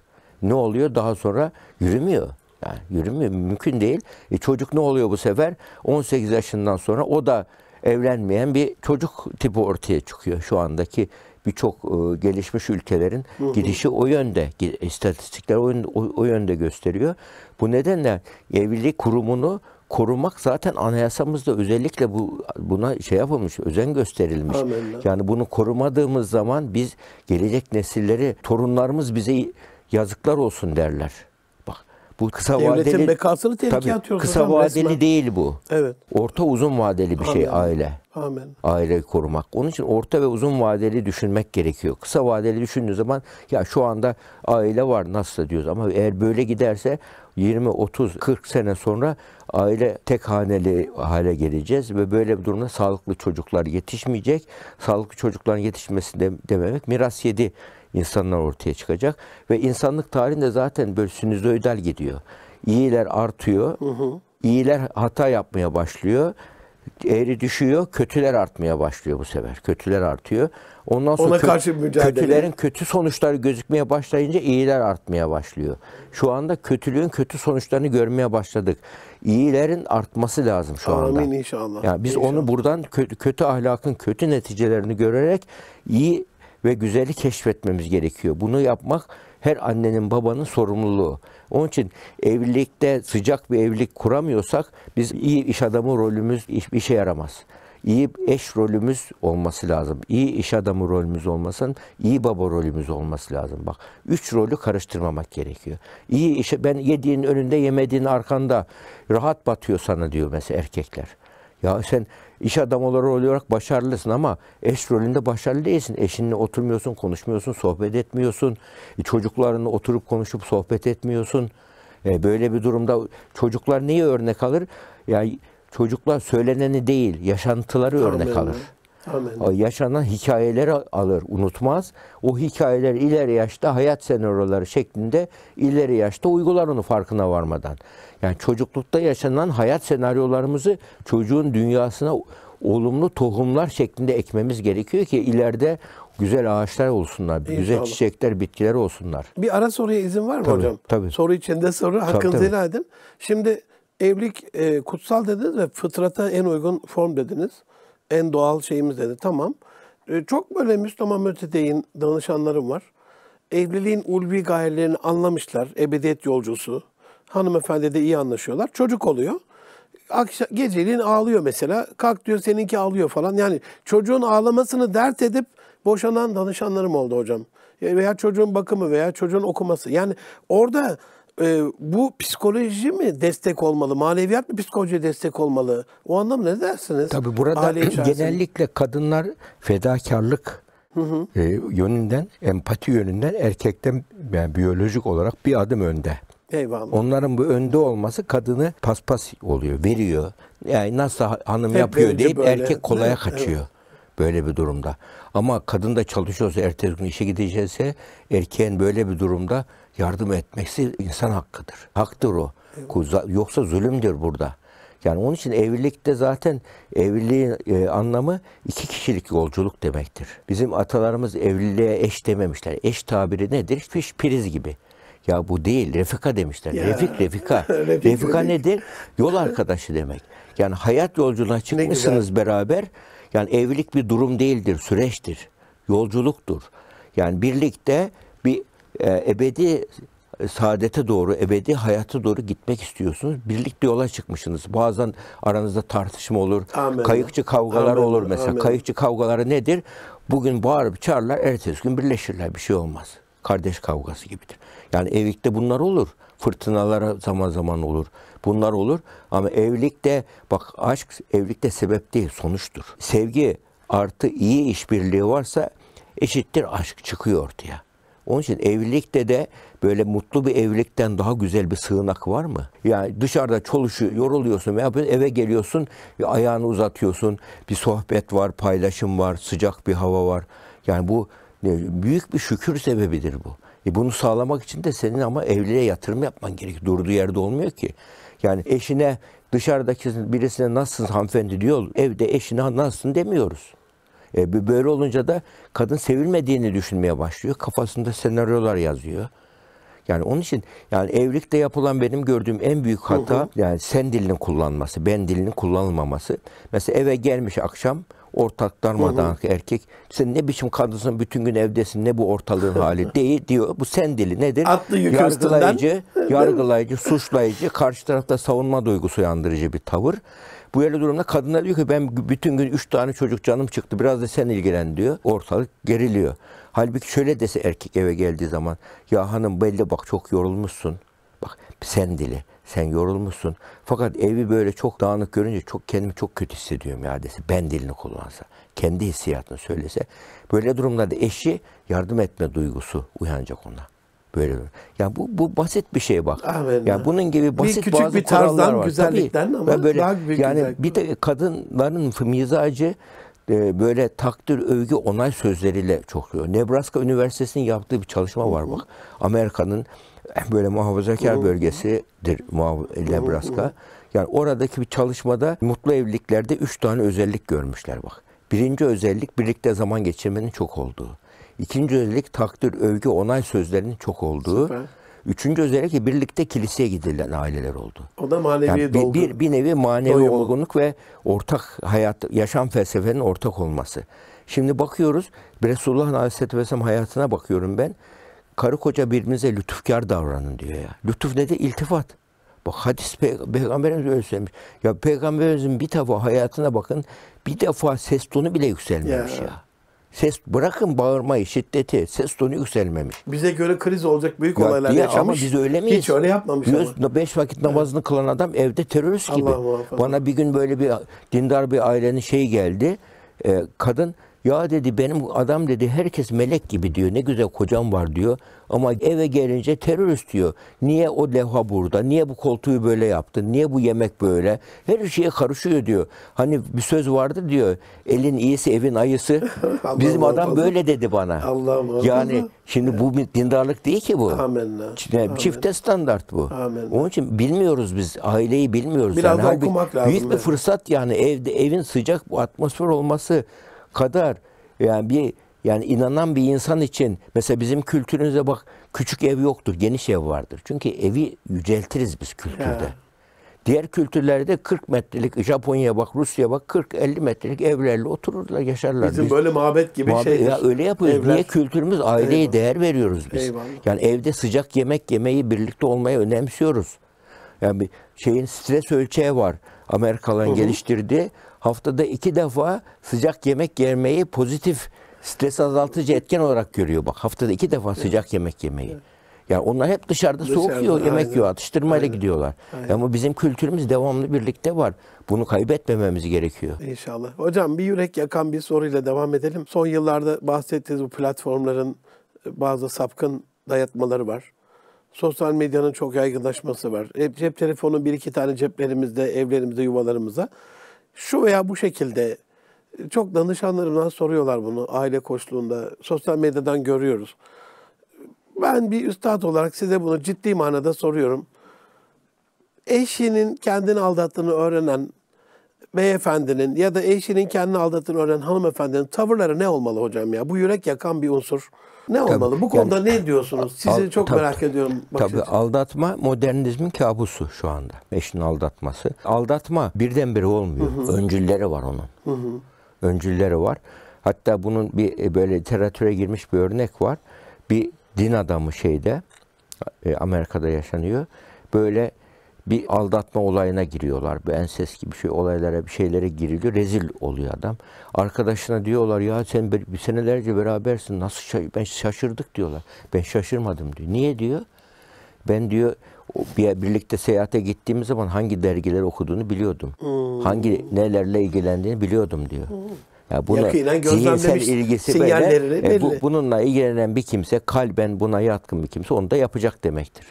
Ne oluyor? Daha sonra yürümüyor. Yani yürümüyor, mümkün değil. E çocuk ne oluyor bu sefer? 18 yaşından sonra o da evlenmeyen bir çocuk tipi ortaya çıkıyor şu andaki birçok e, gelişmiş ülkelerin gidişi o yönde, istatistikler o, o yönde gösteriyor. Bu nedenle evlilik kurumunu korumak zaten anayasamızda özellikle bu buna şey yapılmış, özen gösterilmiş. Amenna. Yani bunu korumadığımız zaman biz gelecek nesilleri, torunlarımız bize yazıklar olsun derler. Bak bu kısa Devletin vadeli Devletin bekasını tehlikeye tabii, atıyoruz. Kısa vadeli resmen. değil bu. Evet. Orta uzun vadeli bir Amen. şey aile. Amen. Aileyi korumak. Onun için orta ve uzun vadeli düşünmek gerekiyor. Kısa vadeli düşündüğü zaman ya şu anda aile var nasıl diyoruz ama eğer böyle giderse 20, 30, 40 sene sonra aile tek haneli hale geleceğiz ve böyle bir durumda sağlıklı çocuklar yetişmeyecek. Sağlıklı çocukların yetişmesi de, dememek miras yedi insanlar ortaya çıkacak ve insanlık tarihinde zaten böyle sinüzoidal gidiyor. İyiler artıyor. Hı hı. İyiler hata yapmaya başlıyor. Eğri düşüyor, kötüler artmaya başlıyor bu sefer. Kötüler artıyor. Ondan sonra Ona karşı kötülerin kötü sonuçları gözükmeye başlayınca iyiler artmaya başlıyor. Şu anda kötülüğün kötü sonuçlarını görmeye başladık. İyilerin artması lazım şu anda. Amin inşallah. Yani biz inşallah. onu buradan kötü, ahlakın kötü neticelerini görerek iyi ve güzeli keşfetmemiz gerekiyor. Bunu yapmak her annenin babanın sorumluluğu. Onun için evlilikte sıcak bir evlilik kuramıyorsak biz iyi iş adamı rolümüz işe yaramaz iyi eş rolümüz olması lazım. İyi iş adamı rolümüz olmasın, iyi baba rolümüz olması lazım. Bak üç rolü karıştırmamak gerekiyor. İyi iş ben yediğin önünde yemediğin arkanda rahat batıyor sana diyor mesela erkekler. Ya sen iş adamı olarak başarılısın ama eş rolünde başarılı değilsin. Eşinle oturmuyorsun, konuşmuyorsun, sohbet etmiyorsun. E, çocuklarınla oturup konuşup sohbet etmiyorsun. E, böyle bir durumda çocuklar neyi örnek alır? Yani çocuklar söyleneni değil, yaşantıları örnek alır. Amen. Yaşanan hikayeleri alır, unutmaz. O hikayeler ileri yaşta hayat senaryoları şeklinde ileri yaşta uygular onu farkına varmadan. Yani çocuklukta yaşanan hayat senaryolarımızı çocuğun dünyasına olumlu tohumlar şeklinde ekmemiz gerekiyor ki ileride güzel ağaçlar olsunlar, İnşallah. güzel çiçekler, bitkiler olsunlar. Bir ara soruya izin var mı tabii, hocam? Tabii. Soru içinde soru hakkınızı helal edin. Şimdi Evlilik e, kutsal dediniz ve fıtrata en uygun form dediniz. En doğal şeyimiz dedi. Tamam. E, çok böyle Müslüman mütedeyin danışanlarım var. Evliliğin ulvi gayelerini anlamışlar. Ebediyet yolcusu. Hanımefendi de iyi anlaşıyorlar. Çocuk oluyor. Akşam, geceliğin ağlıyor mesela. Kalk diyor seninki ağlıyor falan. Yani çocuğun ağlamasını dert edip boşanan danışanlarım oldu hocam. E, veya çocuğun bakımı veya çocuğun okuması. Yani orada e, bu psikoloji mi destek olmalı? Maneviyat mı psikolojiye destek olmalı? O anlamda ne dersiniz? Tabii burada genellikle kadınlar fedakarlık hı hı. E, yönünden, empati yönünden erkekten yani biyolojik olarak bir adım önde. Eyvallah. Onların bu önde olması kadını paspas oluyor, veriyor. Yani nasıl hanım Hep yapıyor deyip böyle. erkek kolaya kaçıyor. Evet. Böyle bir durumda. Ama kadın da çalışıyorsa, ertesi gün işe gidecekse erkeğin böyle bir durumda yardım etmesi insan hakkıdır. Haktır o. Yoksa zulümdür burada. Yani onun için evlilikte zaten evliliğin e, anlamı iki kişilik yolculuk demektir. Bizim atalarımız evliliğe eş dememişler. Eş tabiri nedir? Hiçbir priz gibi. Ya bu değil, refika demişler. Ya. Refik, refika. [laughs] refika nedir? Yol arkadaşı demek. Yani hayat yolculuğuna çıkmışsınız beraber. Yani evlilik bir durum değildir, süreçtir. Yolculuktur. Yani birlikte ee, ebedi e, saadete doğru, ebedi hayata doğru gitmek istiyorsunuz. Birlikte yola çıkmışsınız. Bazen aranızda tartışma olur. Amen. Kayıkçı kavgalar olur mesela. Amen. Kayıkçı kavgaları nedir? Bugün bağırıp çağırlar, ertesi gün birleşirler. Bir şey olmaz. Kardeş kavgası gibidir. Yani evlilikte bunlar olur. Fırtınalara zaman zaman olur. Bunlar olur. Ama evlilikte bak aşk evlilikte sebep değil, sonuçtur. Sevgi artı iyi işbirliği varsa eşittir aşk çıkıyor ortaya. Onun için evlilikte de böyle mutlu bir evlilikten daha güzel bir sığınak var mı? Yani dışarıda çalışıyor, yoruluyorsun, ne yapıyorsun? Eve geliyorsun, ayağını uzatıyorsun. Bir sohbet var, paylaşım var, sıcak bir hava var. Yani bu e, büyük bir şükür sebebidir bu. E bunu sağlamak için de senin ama evliliğe yatırım yapman gerek. Durduğu yerde olmuyor ki. Yani eşine dışarıdaki birisine nasılsın hanımefendi diyor. Evde eşine nasılsın demiyoruz. E, böyle olunca da kadın sevilmediğini düşünmeye başlıyor. Kafasında senaryolar yazıyor. Yani onun için yani evlilikte yapılan benim gördüğüm en büyük hata hı hı. yani sen dilinin kullanması, ben dilinin kullanılmaması. Mesela eve gelmiş akşam ortaklarmadan ortaklanmadan erkek sen ne biçim kadınsın bütün gün evdesin ne bu ortalığın hali değil diyor. Bu sen dili nedir? Atlı yargılayıcı, yargılayıcı, suçlayıcı, karşı tarafta savunma duygusu yandırıcı bir tavır. Bu öyle durumda kadınlar diyor ki ben bütün gün üç tane çocuk canım çıktı biraz da sen ilgilen diyor. Ortalık geriliyor. Halbuki şöyle dese erkek eve geldiği zaman ya hanım belli bak çok yorulmuşsun. Bak sen dili sen yorulmuşsun. Fakat evi böyle çok dağınık görünce çok kendimi çok kötü hissediyorum ya dese. Ben dilini kullansa, kendi hissiyatını söylese. Böyle durumlarda eşi yardım etme duygusu uyanacak ona böyle. Yani bu bu basit bir şey bak. Amen. Yani bunun gibi basit bir küçük bazı bir tarzdan var. güzellikten Tabii, ama böyle daha büyük yani güzellik. bir de kadınların mizacı e, böyle takdir, övgü, onay sözleriyle çok. Nebraska Üniversitesi'nin yaptığı bir çalışma var bak. Amerika'nın [laughs] böyle muhafazakar bölgesidir Nebraska. Yani oradaki bir çalışmada mutlu evliliklerde üç tane özellik görmüşler bak. Birinci özellik birlikte zaman geçirmenin çok olduğu. İkinci özellik takdir, övgü, onay sözlerinin çok olduğu. Süper. Üçüncü özellik de birlikte kiliseye gidilen aileler oldu. O da manevi yani dolgu. Bir, bir nevi manevi Doyum. olgunluk ve ortak hayat, yaşam felsefenin ortak olması. Şimdi bakıyoruz, Resulullah Aleyhisselatü Vesselam hayatına bakıyorum ben. Karı koca birbirimize lütufkar davranın diyor ya. Lütuf ne de iltifat. Bak hadis pe peygamberimiz öyle söylemiş. Ya peygamberimizin bir defa hayatına bakın bir defa ses tonu bile yükselmemiş ya. ya ses bırakın bağırmayı, şiddeti, ses tonu yükselmemiş. Bize göre kriz olacak büyük ya olaylar ya, yaşamış. Ama biz öyle miyiz? Hiç öyle yapmamış Göz, ama. Beş vakit namazını evet. kılan adam evde terörist gibi. Allah Allah. Bana bir gün böyle bir dindar bir ailenin şeyi geldi. E, kadın ya dedi benim adam dedi herkes melek gibi diyor. Ne güzel kocam var diyor. Ama eve gelince terörist diyor. Niye o levha burada? Niye bu koltuğu böyle yaptın? Niye bu yemek böyle? Her şeye karışıyor diyor. Hani bir söz vardı diyor. Elin iyisi evin ayısı. [laughs] Bizim adam Allah. böyle dedi bana. Allah. Yani şimdi bu bir dindarlık değil ki bu. Amenna. Yani çifte standart bu. Amenna. Onun için bilmiyoruz biz. Aileyi bilmiyoruz. Biraz yani. okumak lazım. Büyük yani. bir fırsat yani evde evin sıcak bu atmosfer olması kadar yani bir yani inanan bir insan için mesela bizim kültürümüzde bak küçük ev yoktur, geniş ev vardır. Çünkü evi yüceltiriz biz kültürde. Ya. Diğer kültürlerde 40 metrelik Japonya bak, Rusya bak 40-50 metrelik evlerle otururlar, yaşarlar. Bizim biz, böyle mabet gibi şey. Ya öyle yapıyoruz. Evler. Niye kültürümüz aileye Eyvallah. değer veriyoruz biz. Eyvallah. Yani evde sıcak yemek yemeyi birlikte olmayı önemsiyoruz. Yani bir şeyin stres ölçeği var. Amerikalılar geliştirdi. haftada iki defa sıcak yemek yemeyi pozitif stres azaltıcı etken olarak görüyor bak. Haftada iki defa evet. sıcak yemek yemeyi. Evet. Yani onlar hep dışarıda, dışarıda soğuk yiyor, aynen. yemek yiyor, atıştırmayla aynen. gidiyorlar. Aynen. Ama bizim kültürümüz devamlı birlikte var. Bunu kaybetmememiz gerekiyor. İnşallah. Hocam bir yürek yakan bir soruyla devam edelim. Son yıllarda bahsettiğiniz bu platformların e, bazı sapkın dayatmaları var. Sosyal medyanın çok yaygınlaşması var. Hep cep telefonu bir iki tane ceplerimizde, evlerimizde, yuvalarımıza. Şu veya bu şekilde çok danışanlarımdan soruyorlar bunu aile koçluğunda. Sosyal medyadan görüyoruz. Ben bir üstad olarak size bunu ciddi manada soruyorum. Eşinin kendini aldattığını öğrenen beyefendinin ya da eşinin kendini aldattığını öğrenen hanımefendinin tavırları ne olmalı hocam ya? Bu yürek yakan bir unsur. Ne olmalı? Bu konuda yani, ne diyorsunuz? Sizi al, çok tabii, merak ediyorum. Tabii için. aldatma modernizmin kabusu şu anda. Eşin aldatması. Aldatma birdenbire olmuyor. Hı hı. Öncülleri var onun. Hı hı öncülleri var. Hatta bunun bir e, böyle literatüre girmiş bir örnek var. Bir din adamı şeyde e, Amerika'da yaşanıyor. Böyle bir aldatma olayına giriyorlar. Bu enses gibi şey olaylara bir şeylere giriliyor. Rezil oluyor adam. Arkadaşına diyorlar ya sen bir, bir senelerce berabersin. Nasıl şaş ben şaşırdık diyorlar. Ben şaşırmadım diyor. Niye diyor? Ben diyor bir birlikte seyahate gittiğimiz zaman hangi dergiler okuduğunu biliyordum. Hmm. Hangi nelerle ilgilendiğini biliyordum diyor. Hmm. Ya bunu Yakinen zihinsel ilgisi böyle, e, bu, bununla ilgilenen bir kimse kalben buna yatkın bir kimse onu da yapacak demektir.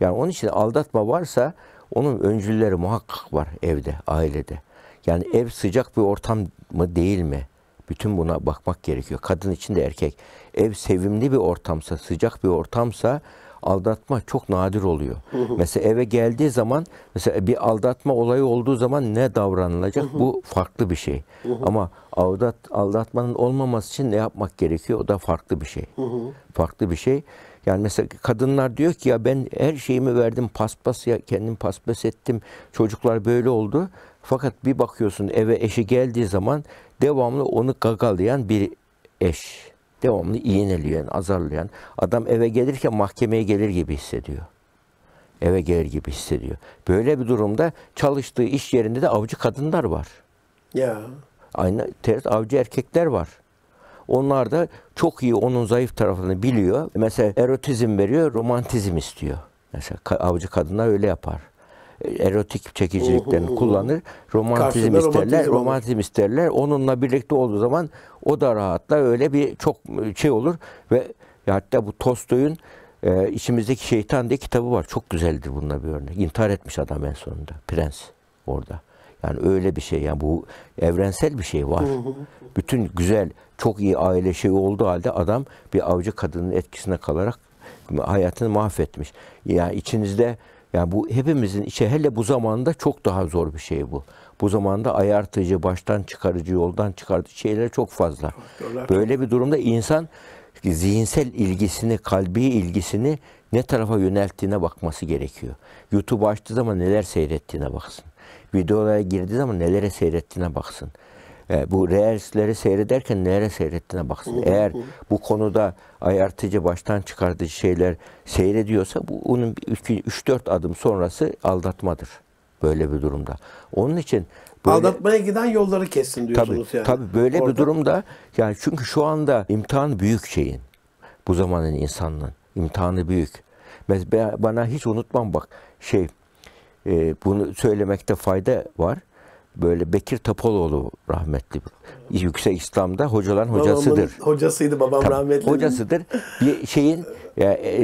Yani onun için aldatma varsa onun öncülleri muhakkak var evde, ailede. Yani hmm. ev sıcak bir ortam mı değil mi? Bütün buna bakmak gerekiyor. Kadın için de erkek. Ev sevimli bir ortamsa, sıcak bir ortamsa aldatma çok nadir oluyor. mesela eve geldiği zaman mesela bir aldatma olayı olduğu zaman ne davranılacak? Bu farklı bir şey. Ama aldat aldatmanın olmaması için ne yapmak gerekiyor? O da farklı bir şey. farklı bir şey. Yani mesela kadınlar diyor ki ya ben her şeyimi verdim paspas ya kendim paspas ettim. Çocuklar böyle oldu. Fakat bir bakıyorsun eve eşi geldiği zaman devamlı onu gagalayan bir eş devamlı iğneleyen, azarlayan. Adam eve gelirken mahkemeye gelir gibi hissediyor. Eve gelir gibi hissediyor. Böyle bir durumda çalıştığı iş yerinde de avcı kadınlar var. Ya. Aynı ters avcı erkekler var. Onlar da çok iyi onun zayıf tarafını biliyor. Mesela erotizm veriyor, romantizm istiyor. Mesela avcı kadınlar öyle yapar erotik çekiciliklerini uh, uh, uh. kullanır. Romantizm Karşısında isterler. Romantizm, romantizm isterler. Onunla birlikte olduğu zaman o da rahatla öyle bir çok ıı, şey olur ve hatta bu Tolstoy'un e, içimizdeki şeytan diye kitabı var. Çok güzeldir bununla bir örnek. İntihar etmiş adam en sonunda. Prens orada. Yani öyle bir şey. Yani bu evrensel bir şey var. Bütün güzel, çok iyi aile şeyi olduğu halde adam bir avcı kadının etkisine kalarak hayatını mahvetmiş. Yani içinizde yani bu hepimizin içi hele bu zamanda çok daha zor bir şey bu. Bu zamanda ayartıcı, baştan çıkarıcı, yoldan çıkarıcı şeyler çok fazla. Böyle bir durumda insan zihinsel ilgisini, kalbi ilgisini ne tarafa yönelttiğine bakması gerekiyor. YouTube açtığı zaman neler seyrettiğine baksın. Videolara girdiği zaman nelere seyrettiğine baksın. E, bu realistleri seyrederken nereye seyrettiğine baksın. Eğer bu konuda ayartıcı, baştan çıkartıcı şeyler seyrediyorsa bu onun 3-4 adım sonrası aldatmadır böyle bir durumda. Onun için böyle, aldatmaya giden yolları kessin diyorsunuz tabii, yani. Tabii böyle Orada. bir durumda yani çünkü şu anda imtihan büyük şeyin. Bu zamanın insanının imtihanı büyük. Mesela bana hiç unutmam bak şey e, bunu söylemekte fayda var böyle Bekir Topaloğlu rahmetli Yüksek İslam'da hocaların hocasıdır. Babamın hocasıydı babam rahmetli. Hocasıdır. Bir şeyin yani e,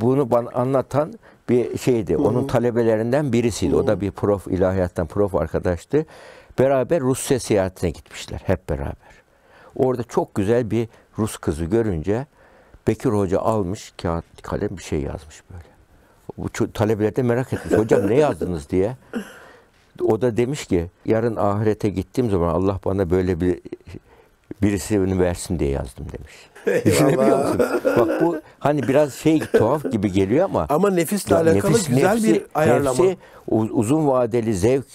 bunu bana anlatan bir şeydi. Hı-hı. Onun talebelerinden birisiydi. Hı-hı. O da bir prof ilahiyattan prof arkadaştı. Beraber Rusya seyahatine gitmişler hep beraber. Orada çok güzel bir Rus kızı görünce Bekir Hoca almış kağıt kalem bir şey yazmış böyle. Bu talebeler de merak etmiş. Hocam ne yazdınız diye. O da demiş ki yarın ahirete gittiğim zaman Allah bana böyle bir birisini versin diye yazdım demiş. Düşünebiliyor musun? Bak bu hani biraz şey tuhaf gibi geliyor ama ama nefisle alakalı nefis, güzel nefsi, bir ayarlama. Nefsi, uzun vadeli zevk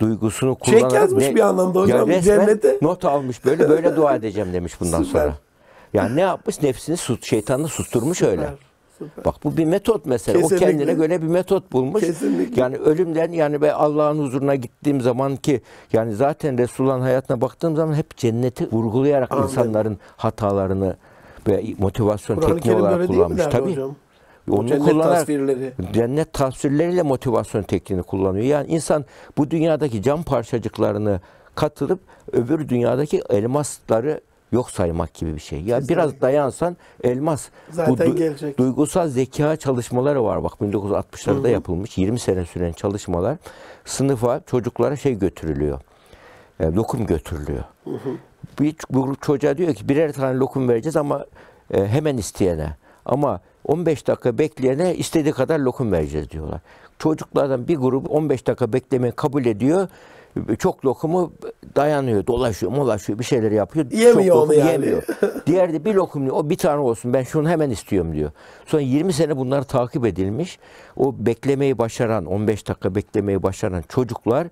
duygusunu kullanarak Çek yazmış ne, bir anlamda hocam ya cennete. Not almış böyle böyle dua edeceğim demiş bundan Süper. sonra. Yani ne yapmış? Nefsini sus, şeytanı susturmuş Süper. öyle. Süper. Bak bu bir metot mesela. Kesinlikle. O kendine göre bir metot bulmuş. Kesinlikle. Yani ölümden yani ben Allah'ın huzuruna gittiğim zaman ki yani zaten Resulullah'ın hayatına baktığım zaman hep cenneti vurgulayarak Anladım. insanların hatalarını ve motivasyon Kur'an tekniği olarak kullanmış. tabi Hocam? Onu cennet kullanarak, tasvirleri. Cennet tasvirleriyle motivasyon tekniğini kullanıyor. Yani insan bu dünyadaki cam parçacıklarını katılıp öbür dünyadaki elmasları yok saymak gibi bir şey. Ya Kesinlikle. biraz dayansan elmas. Zaten Bu gelecek. Duygusal zeka çalışmaları var bak 1960'larda yapılmış 20 sene süren çalışmalar. Sınıfa çocuklara şey götürülüyor. Yani e, lokum götürülüyor. Hı-hı. Bir grup çocuğa diyor ki birer tane lokum vereceğiz ama e, hemen isteyene. Ama 15 dakika bekleyene istediği kadar lokum vereceğiz diyorlar. Çocuklardan bir grup 15 dakika beklemeyi kabul ediyor çok lokumu dayanıyor, dolaşıyor, molaşıyor, bir şeyler yapıyor. Yemiyor çok onu yani. Yemiyor. [laughs] Diğer de bir lokum diyor, o bir tane olsun ben şunu hemen istiyorum diyor. Sonra 20 sene bunlar takip edilmiş. O beklemeyi başaran, 15 dakika beklemeyi başaran çocuklar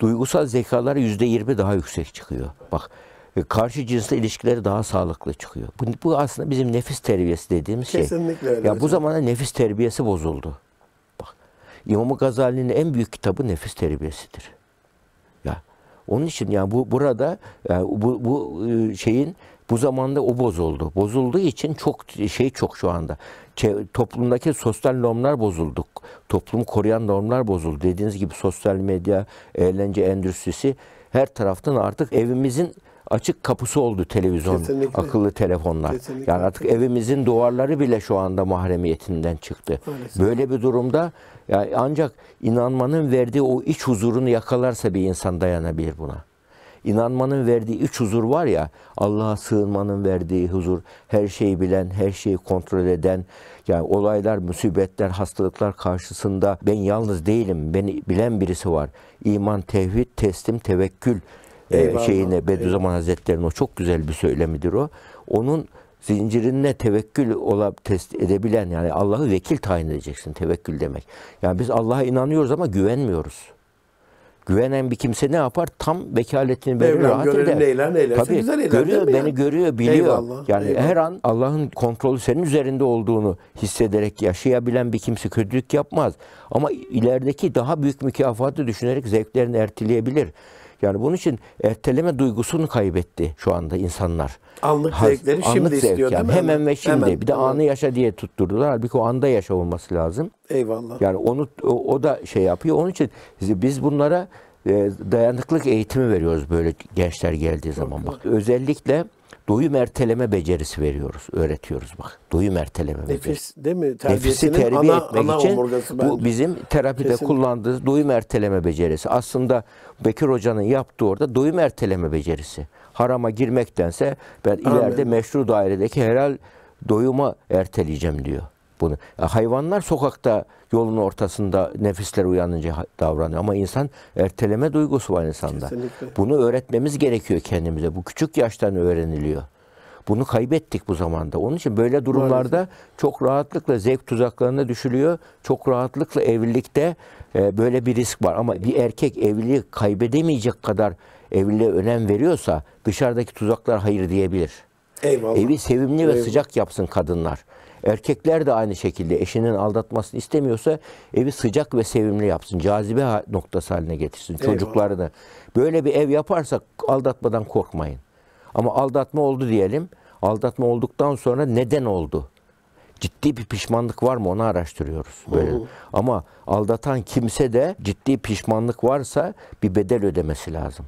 duygusal zekaları yüzde %20 daha yüksek çıkıyor. Bak e, karşı cinsle ilişkileri daha sağlıklı çıkıyor. Bu, bu aslında bizim nefis terbiyesi dediğimiz Kesinlikle şey. Kesinlikle öyle. Ya hocam. bu zamanda nefis terbiyesi bozuldu. Bak. İmam Gazali'nin en büyük kitabı nefis terbiyesidir. Onun için yani bu burada yani e, bu, bu e, şeyin bu zamanda o bozuldu. Bozulduğu için çok şey çok şu anda. Toplumdaki sosyal normlar bozuldu. Toplumu koruyan normlar bozuldu. Dediğiniz gibi sosyal medya, eğlence endüstrisi her taraftan artık evimizin açık kapısı oldu televizyon, Kesinlikle. akıllı telefonlar. Kesinlikle. Yani artık evimizin duvarları bile şu anda mahremiyetinden çıktı. Maalesef. Böyle bir durumda yani ancak inanmanın verdiği o iç huzurunu yakalarsa bir insan dayanabilir buna. İnanmanın verdiği iç huzur var ya, Allah'a sığınmanın verdiği huzur, her şeyi bilen, her şeyi kontrol eden, yani olaylar, musibetler, hastalıklar karşısında ben yalnız değilim, beni bilen birisi var. İman, tevhid, teslim, tevekkül, e, şeyine Bediüzzaman Hazretleri'nin o çok güzel bir söylemidir o. Onun zincirine tevekkül olab test edebilen yani Allah'ı vekil tayin edeceksin tevekkül demek. Yani biz Allah'a inanıyoruz ama güvenmiyoruz. Güvenen bir kimse ne yapar? Tam vekaletini verir, Devlen, rahat eder. Neyler, Tabii, güzel eyler, görüyor, beni yani? görüyor, biliyor. Eyvallah, yani eyvallah. her an Allah'ın kontrolü senin üzerinde olduğunu hissederek yaşayabilen bir kimse kötülük yapmaz. Ama ilerideki daha büyük mükafatı düşünerek zevklerini erteleyebilir. Yani bunun için erteleme duygusunu kaybetti şu anda insanlar. Anlık zevkleri Has, şimdi anlık zevk istiyor yani. değil mi? Hemen ve şimdi. Hemen. Bir de anı yaşa diye tutturdular. Halbuki o anda yaşa olması lazım. Eyvallah. Yani onu o, o da şey yapıyor. Onun için biz bunlara e, dayanıklık eğitimi veriyoruz böyle gençler geldiği zaman. Bak özellikle doyum erteleme becerisi veriyoruz, öğretiyoruz bak. Doyum erteleme Nefis, becerisi. değil mi? Nefisi terbiye ana, etmek ana için bu bizim terapide Kesinlikle. kullandığımız doyum erteleme becerisi. Aslında Bekir Hoca'nın yaptığı orada doyum erteleme becerisi. Harama girmektense ben Amin. ileride meşru dairedeki helal doyuma erteleyeceğim diyor bunu. Hayvanlar sokakta yolun ortasında nefisler uyanınca davranıyor ama insan erteleme duygusu var insanda. Kesinlikle. Bunu öğretmemiz gerekiyor kendimize. Bu küçük yaştan öğreniliyor. Bunu kaybettik bu zamanda. Onun için böyle durumlarda Maalesef. çok rahatlıkla zevk tuzaklarına düşülüyor. Çok rahatlıkla evlilikte e, böyle bir risk var. Ama bir erkek evliliği kaybedemeyecek kadar evliliğe önem veriyorsa dışarıdaki tuzaklar hayır diyebilir. Eyvallah. Evi sevimli Eyvallah. ve sıcak yapsın kadınlar. Erkekler de aynı şekilde eşinin aldatmasını istemiyorsa evi sıcak ve sevimli yapsın. Cazibe noktası haline getirsin Eyvallah. çocuklarını. Böyle bir ev yaparsak aldatmadan korkmayın. Ama aldatma oldu diyelim. Aldatma olduktan sonra neden oldu? ciddi bir pişmanlık var mı onu araştırıyoruz böyle. Ama aldatan kimse de ciddi pişmanlık varsa bir bedel ödemesi lazım.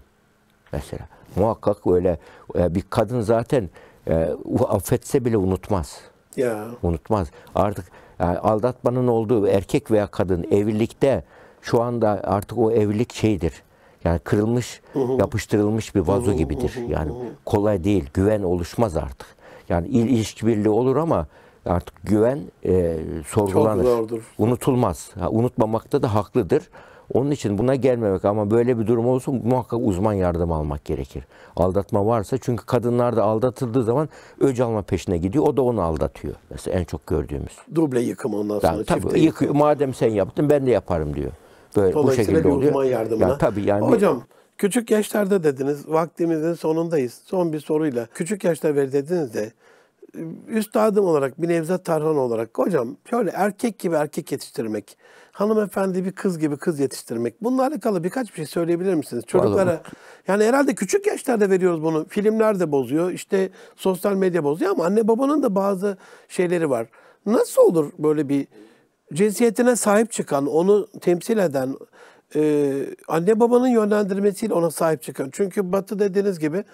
Mesela muhakkak öyle e, bir kadın zaten e, affetse bile unutmaz. Ya. Unutmaz. Artık yani e, aldatmanın olduğu erkek veya kadın evlilikte şu anda artık o evlilik şeydir. Yani kırılmış, yapıştırılmış bir vazo gibidir. Yani kolay değil, güven oluşmaz artık. Yani ilişki birliği olur ama artık güven e, sorgulanır. Unutulmaz. Ha, unutmamakta da haklıdır. Onun için buna gelmemek ama böyle bir durum olsun muhakkak uzman yardım almak gerekir. Aldatma varsa çünkü kadınlar da aldatıldığı zaman öc alma peşine gidiyor. O da onu aldatıyor. Mesela en çok gördüğümüz. Duble yıkım ondan sonra. Yani, tabii yıkıyor. Madem sen yaptın ben de yaparım diyor. Böyle bu şekilde oluyor. uzman yardımına. Ya, tabii yani. Hocam Küçük yaşlarda dediniz, vaktimizin sonundayız. Son bir soruyla. Küçük yaşta ver dediniz de üstadım olarak bir Nevzat Tarhan olarak hocam şöyle erkek gibi erkek yetiştirmek, hanımefendi bir kız gibi kız yetiştirmek. Bununla alakalı birkaç bir şey söyleyebilir misiniz? Çocuklara yani herhalde küçük yaşlarda veriyoruz bunu. Filmler de bozuyor, işte sosyal medya bozuyor ama anne babanın da bazı şeyleri var. Nasıl olur böyle bir cinsiyetine sahip çıkan, onu temsil eden, e, anne babanın yönlendirmesiyle ona sahip çıkan. Çünkü Batı dediğiniz gibi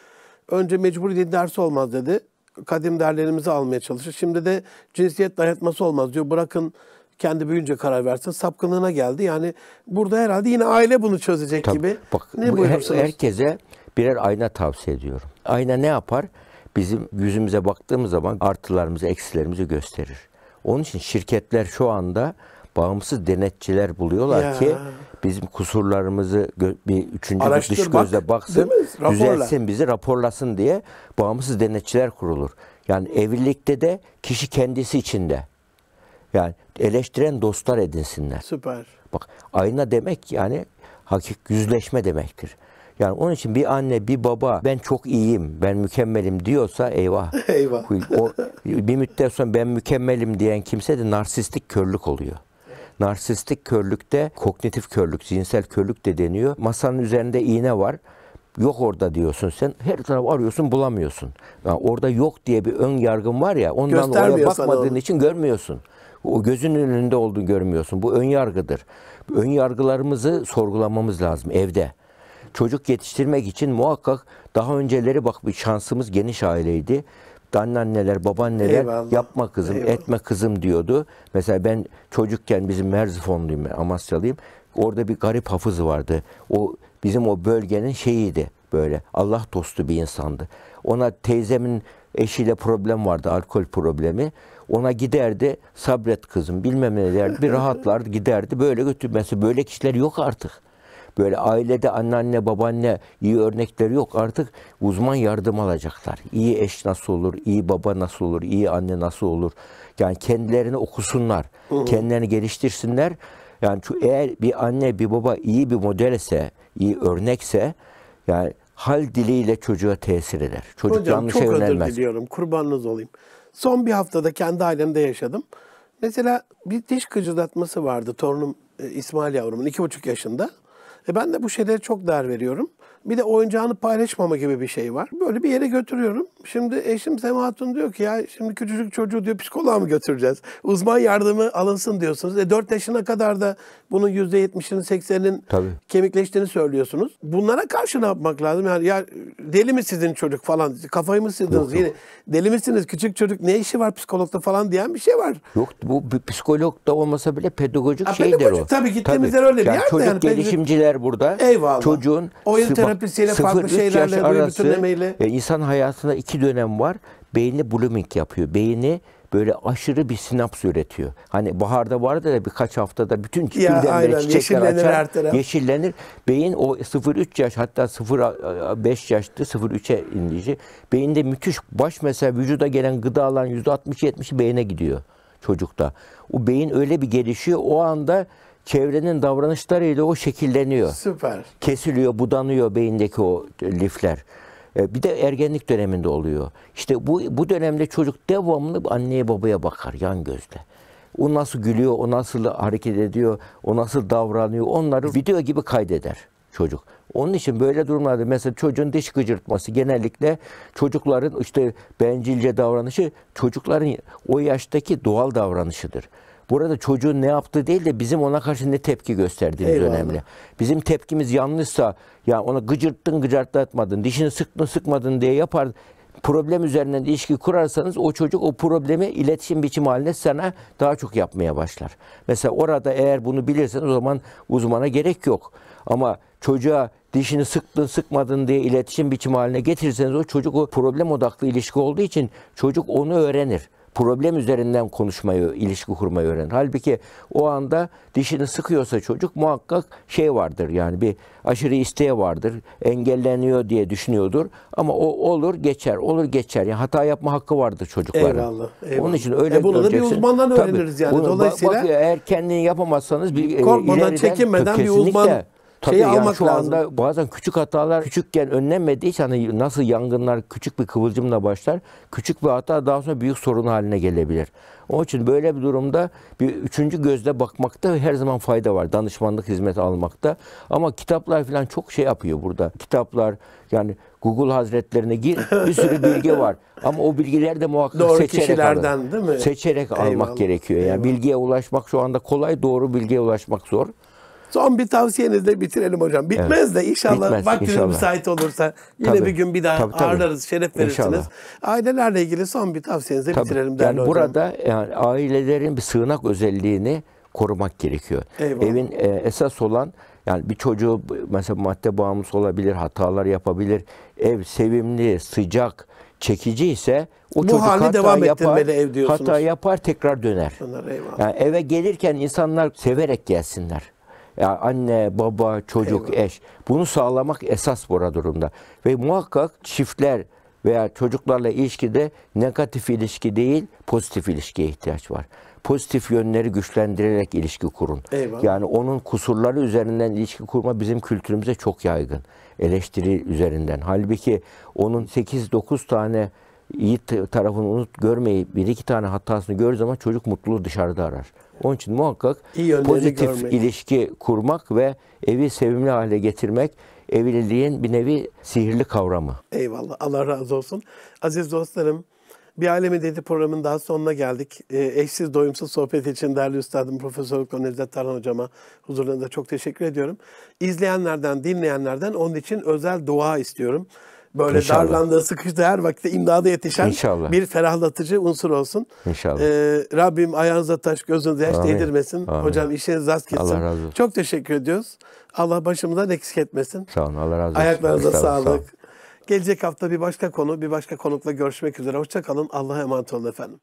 önce mecburi din dersi olmaz dedi kadim değerlerimizi almaya çalışır. Şimdi de cinsiyet dayatması olmaz diyor. Bırakın kendi büyüyünce karar versin. Sapkınlığına geldi. Yani burada herhalde yine aile bunu çözecek Tabii, gibi. Bak, ne bu her, herkese birer ayna tavsiye ediyorum. Ayna ne yapar? Bizim yüzümüze baktığımız zaman artılarımızı, eksilerimizi gösterir. Onun için şirketler şu anda bağımsız denetçiler buluyorlar ya. ki bizim kusurlarımızı bir üçüncü bir dış gözle baksın, düzelsin bizi, raporlasın diye bağımsız denetçiler kurulur. Yani evlilikte de kişi kendisi içinde. Yani eleştiren dostlar edinsinler. Süper. Bak ayna demek yani hakik yüzleşme demektir. Yani onun için bir anne, bir baba ben çok iyiyim, ben mükemmelim diyorsa eyvah. [laughs] Eyvah. O, bir müddet sonra ben mükemmelim diyen kimse de narsistik körlük oluyor. Narsistik körlükte kognitif körlük, zihinsel körlük de deniyor. Masanın üzerinde iğne var. Yok orada diyorsun sen. Her tarafı arıyorsun bulamıyorsun. Yani orada yok diye bir ön yargın var ya ondan oraya bakmadığın için görmüyorsun. O gözünün önünde olduğunu görmüyorsun. Bu ön yargıdır. Ön yargılarımızı sorgulamamız lazım evde. Çocuk yetiştirmek için muhakkak daha önceleri bak bir şansımız geniş aileydi sürekli anneanneler, babaanneler Eyvallah. yapma kızım, Eyvallah. etme kızım diyordu. Mesela ben çocukken bizim Merzifonluyum, Amasyalıyım. Orada bir garip hafız vardı. O bizim o bölgenin şeyiydi böyle. Allah dostu bir insandı. Ona teyzemin eşiyle problem vardı, alkol problemi. Ona giderdi, sabret kızım bilmem ne derdi, bir rahatlardı giderdi. Böyle götürmesi, böyle kişiler yok artık. Böyle ailede anneanne babaanne iyi örnekleri yok. Artık uzman yardım alacaklar. İyi eş nasıl olur, iyi baba nasıl olur, iyi anne nasıl olur. Yani kendilerini okusunlar, kendilerini geliştirsinler. Yani eğer bir anne bir baba iyi bir model ise, iyi örnekse yani hal diliyle çocuğa tesir eder. Çocuk Hocam, yanlışa çok yönelmez. Çok özür diliyorum. Kurbanınız olayım. Son bir haftada kendi ailemde yaşadım. Mesela bir diş gıcırdatması vardı torunum e, İsmail yavrumun iki buçuk yaşında. E ben de bu şeylere çok değer veriyorum. Bir de oyuncağını paylaşmama gibi bir şey var. Böyle bir yere götürüyorum. Şimdi eşim Sema Hatun diyor ki ya şimdi küçücük çocuğu diyor psikoloğa mı götüreceğiz? Uzman yardımı alınsın diyorsunuz. E 4 yaşına kadar da bunun %70'inin 80'inin kemikleştiğini söylüyorsunuz. Bunlara karşı ne yapmak lazım? Yani ya deli mi sizin çocuk falan? Kafayı mı sildiniz? Yine deli misiniz? Küçük çocuk ne işi var psikologda falan diyen bir şey var. Yok bu psikolog da olmasa bile pedagogik ha, şeydir pedagojik, o. Tabii gittiğimiz tabii. yer öyle yani bir yerde. Çocuk yani, gelişimciler pedagojik... burada. Eyvallah. Çocuğun oyun yöntem terapisiyle farklı şeylerle böyle E, insan hayatında iki dönem var. Beyni blooming yapıyor. Beyni böyle aşırı bir sinaps üretiyor. Hani baharda vardı da birkaç haftada bütün gündemleri çiçekler yeşillenir açar, her yeşillenir. Beyin o 0-3 yaş hatta 0-5 yaştı 0-3'e indici. Beyinde müthiş baş mesela vücuda gelen gıdaların %60-70'i beyine gidiyor çocukta. O beyin öyle bir gelişiyor o anda çevrenin davranışlarıyla o şekilleniyor. Süper. Kesiliyor, budanıyor beyindeki o lifler. E, bir de ergenlik döneminde oluyor. İşte bu, bu dönemde çocuk devamlı anneye babaya bakar yan gözle. O nasıl gülüyor, o nasıl hareket ediyor, o nasıl davranıyor onları video gibi kaydeder çocuk. Onun için böyle durumlarda mesela çocuğun diş gıcırtması genellikle çocukların işte bencilce davranışı çocukların o yaştaki doğal davranışıdır. Burada çocuğun ne yaptığı değil de bizim ona karşı ne tepki gösterdiğimiz Eyvallah. önemli. Bizim tepkimiz yanlışsa ya ona gıcırttın gıcırtlatmadın, dişini sıktın sıkmadın diye yapar problem üzerinden ilişki kurarsanız o çocuk o problemi iletişim biçimi haline sana daha çok yapmaya başlar. Mesela orada eğer bunu bilirseniz o zaman uzmana gerek yok. Ama çocuğa dişini sıktın sıkmadın diye iletişim biçimi haline getirirseniz o çocuk o problem odaklı ilişki olduğu için çocuk onu öğrenir problem üzerinden konuşmayı, ilişki kurmayı öğren. Halbuki o anda dişini sıkıyorsa çocuk muhakkak şey vardır yani bir aşırı isteği vardır. Engelleniyor diye düşünüyordur. Ama o olur geçer, olur geçer. Yani hata yapma hakkı vardır çocukların. Eyvallah, eyvallah. Onun için öyle e, bunu da bir uzmandan öğreniriz yani. Bunu, Dolayısıyla bak, eğer kendini yapamazsanız bir e, korkmadan, çekinmeden bir uzman Tabii şeyi yani almak şu lazım. anda bazen küçük hatalar küçükken önlenmediği için hani nasıl yangınlar küçük bir kıvılcımla başlar, küçük bir hata daha sonra büyük sorun haline gelebilir. Onun için böyle bir durumda bir üçüncü gözle bakmakta her zaman fayda var. Danışmanlık hizmeti almakta. Ama kitaplar falan çok şey yapıyor burada. Kitaplar yani Google Hazretlerine gir [laughs] bir sürü bilgi var. Ama o bilgiler de muhakkak doğru seçerek kişilerden alın. değil mi? Seçerek eyvallah, almak gerekiyor. Yani eyvallah. bilgiye ulaşmak şu anda kolay, doğru bilgiye ulaşmak zor. Son bir tavsiyenizle bitirelim hocam. Bitmez evet. de inşallah Bitmez, vaktiniz inşallah. müsait olursa yine tabii. bir gün bir daha tabii, tabii. ağırlarız, şeref verirsiniz. İnşallah. Ailelerle ilgili son bir tavsiyenizle tabii. bitirelim değerli yani hocam. Burada yani ailelerin bir sığınak özelliğini korumak gerekiyor. Eyvallah. Evin e, esas olan yani bir çocuğu mesela madde bağımlısı olabilir, hatalar yapabilir. Ev sevimli, sıcak, çekici ise o Bu çocuk hata devam yapar, ev hata yapar tekrar döner. Döner Yani eve gelirken insanlar severek gelsinler. Yani anne, baba, çocuk, eş. Bunu sağlamak esas burada durumda. Ve muhakkak çiftler veya çocuklarla ilişkide negatif ilişki değil, pozitif ilişkiye ihtiyaç var. Pozitif yönleri güçlendirerek ilişki kurun. Eyvallah. Yani onun kusurları üzerinden ilişki kurma bizim kültürümüze çok yaygın. Eleştiri üzerinden. Halbuki onun 8-9 tane iyi tarafını unut görmeyi bir iki tane hatasını gördüğü zaman çocuk mutluluğu dışarıda arar. Onun için muhakkak İyi pozitif görmeyi. ilişki kurmak ve evi sevimli hale getirmek evliliğin bir nevi sihirli kavramı. Eyvallah. Allah razı olsun. Aziz dostlarım, bir Alemi Dedi programın daha sonuna geldik. E, eşsiz doyumsuz sohbet için değerli üstadım Profesör Doktor Nevzat Tarhan Hocama huzurlarında çok teşekkür ediyorum. İzleyenlerden, dinleyenlerden onun için özel dua istiyorum. Böyle İnşallah. darlandığı, sıkıştığı her vakitte imdada yetişen İnşallah. bir ferahlatıcı unsur olsun. İnşallah. Ee, Rabbim ayağınıza taş, gözünüze yaş değdirmesin. Amin. Hocam işiniz rast gitsin. Allah razı olsun. Çok teşekkür ediyoruz. Allah başımızdan eksik etmesin. Sağ olun. Allah razı olsun. Ayaklarınıza Sağ sağlık. Sağ Gelecek hafta bir başka konu, bir başka konukla görüşmek üzere. Hoşçakalın. Allah'a emanet olun efendim.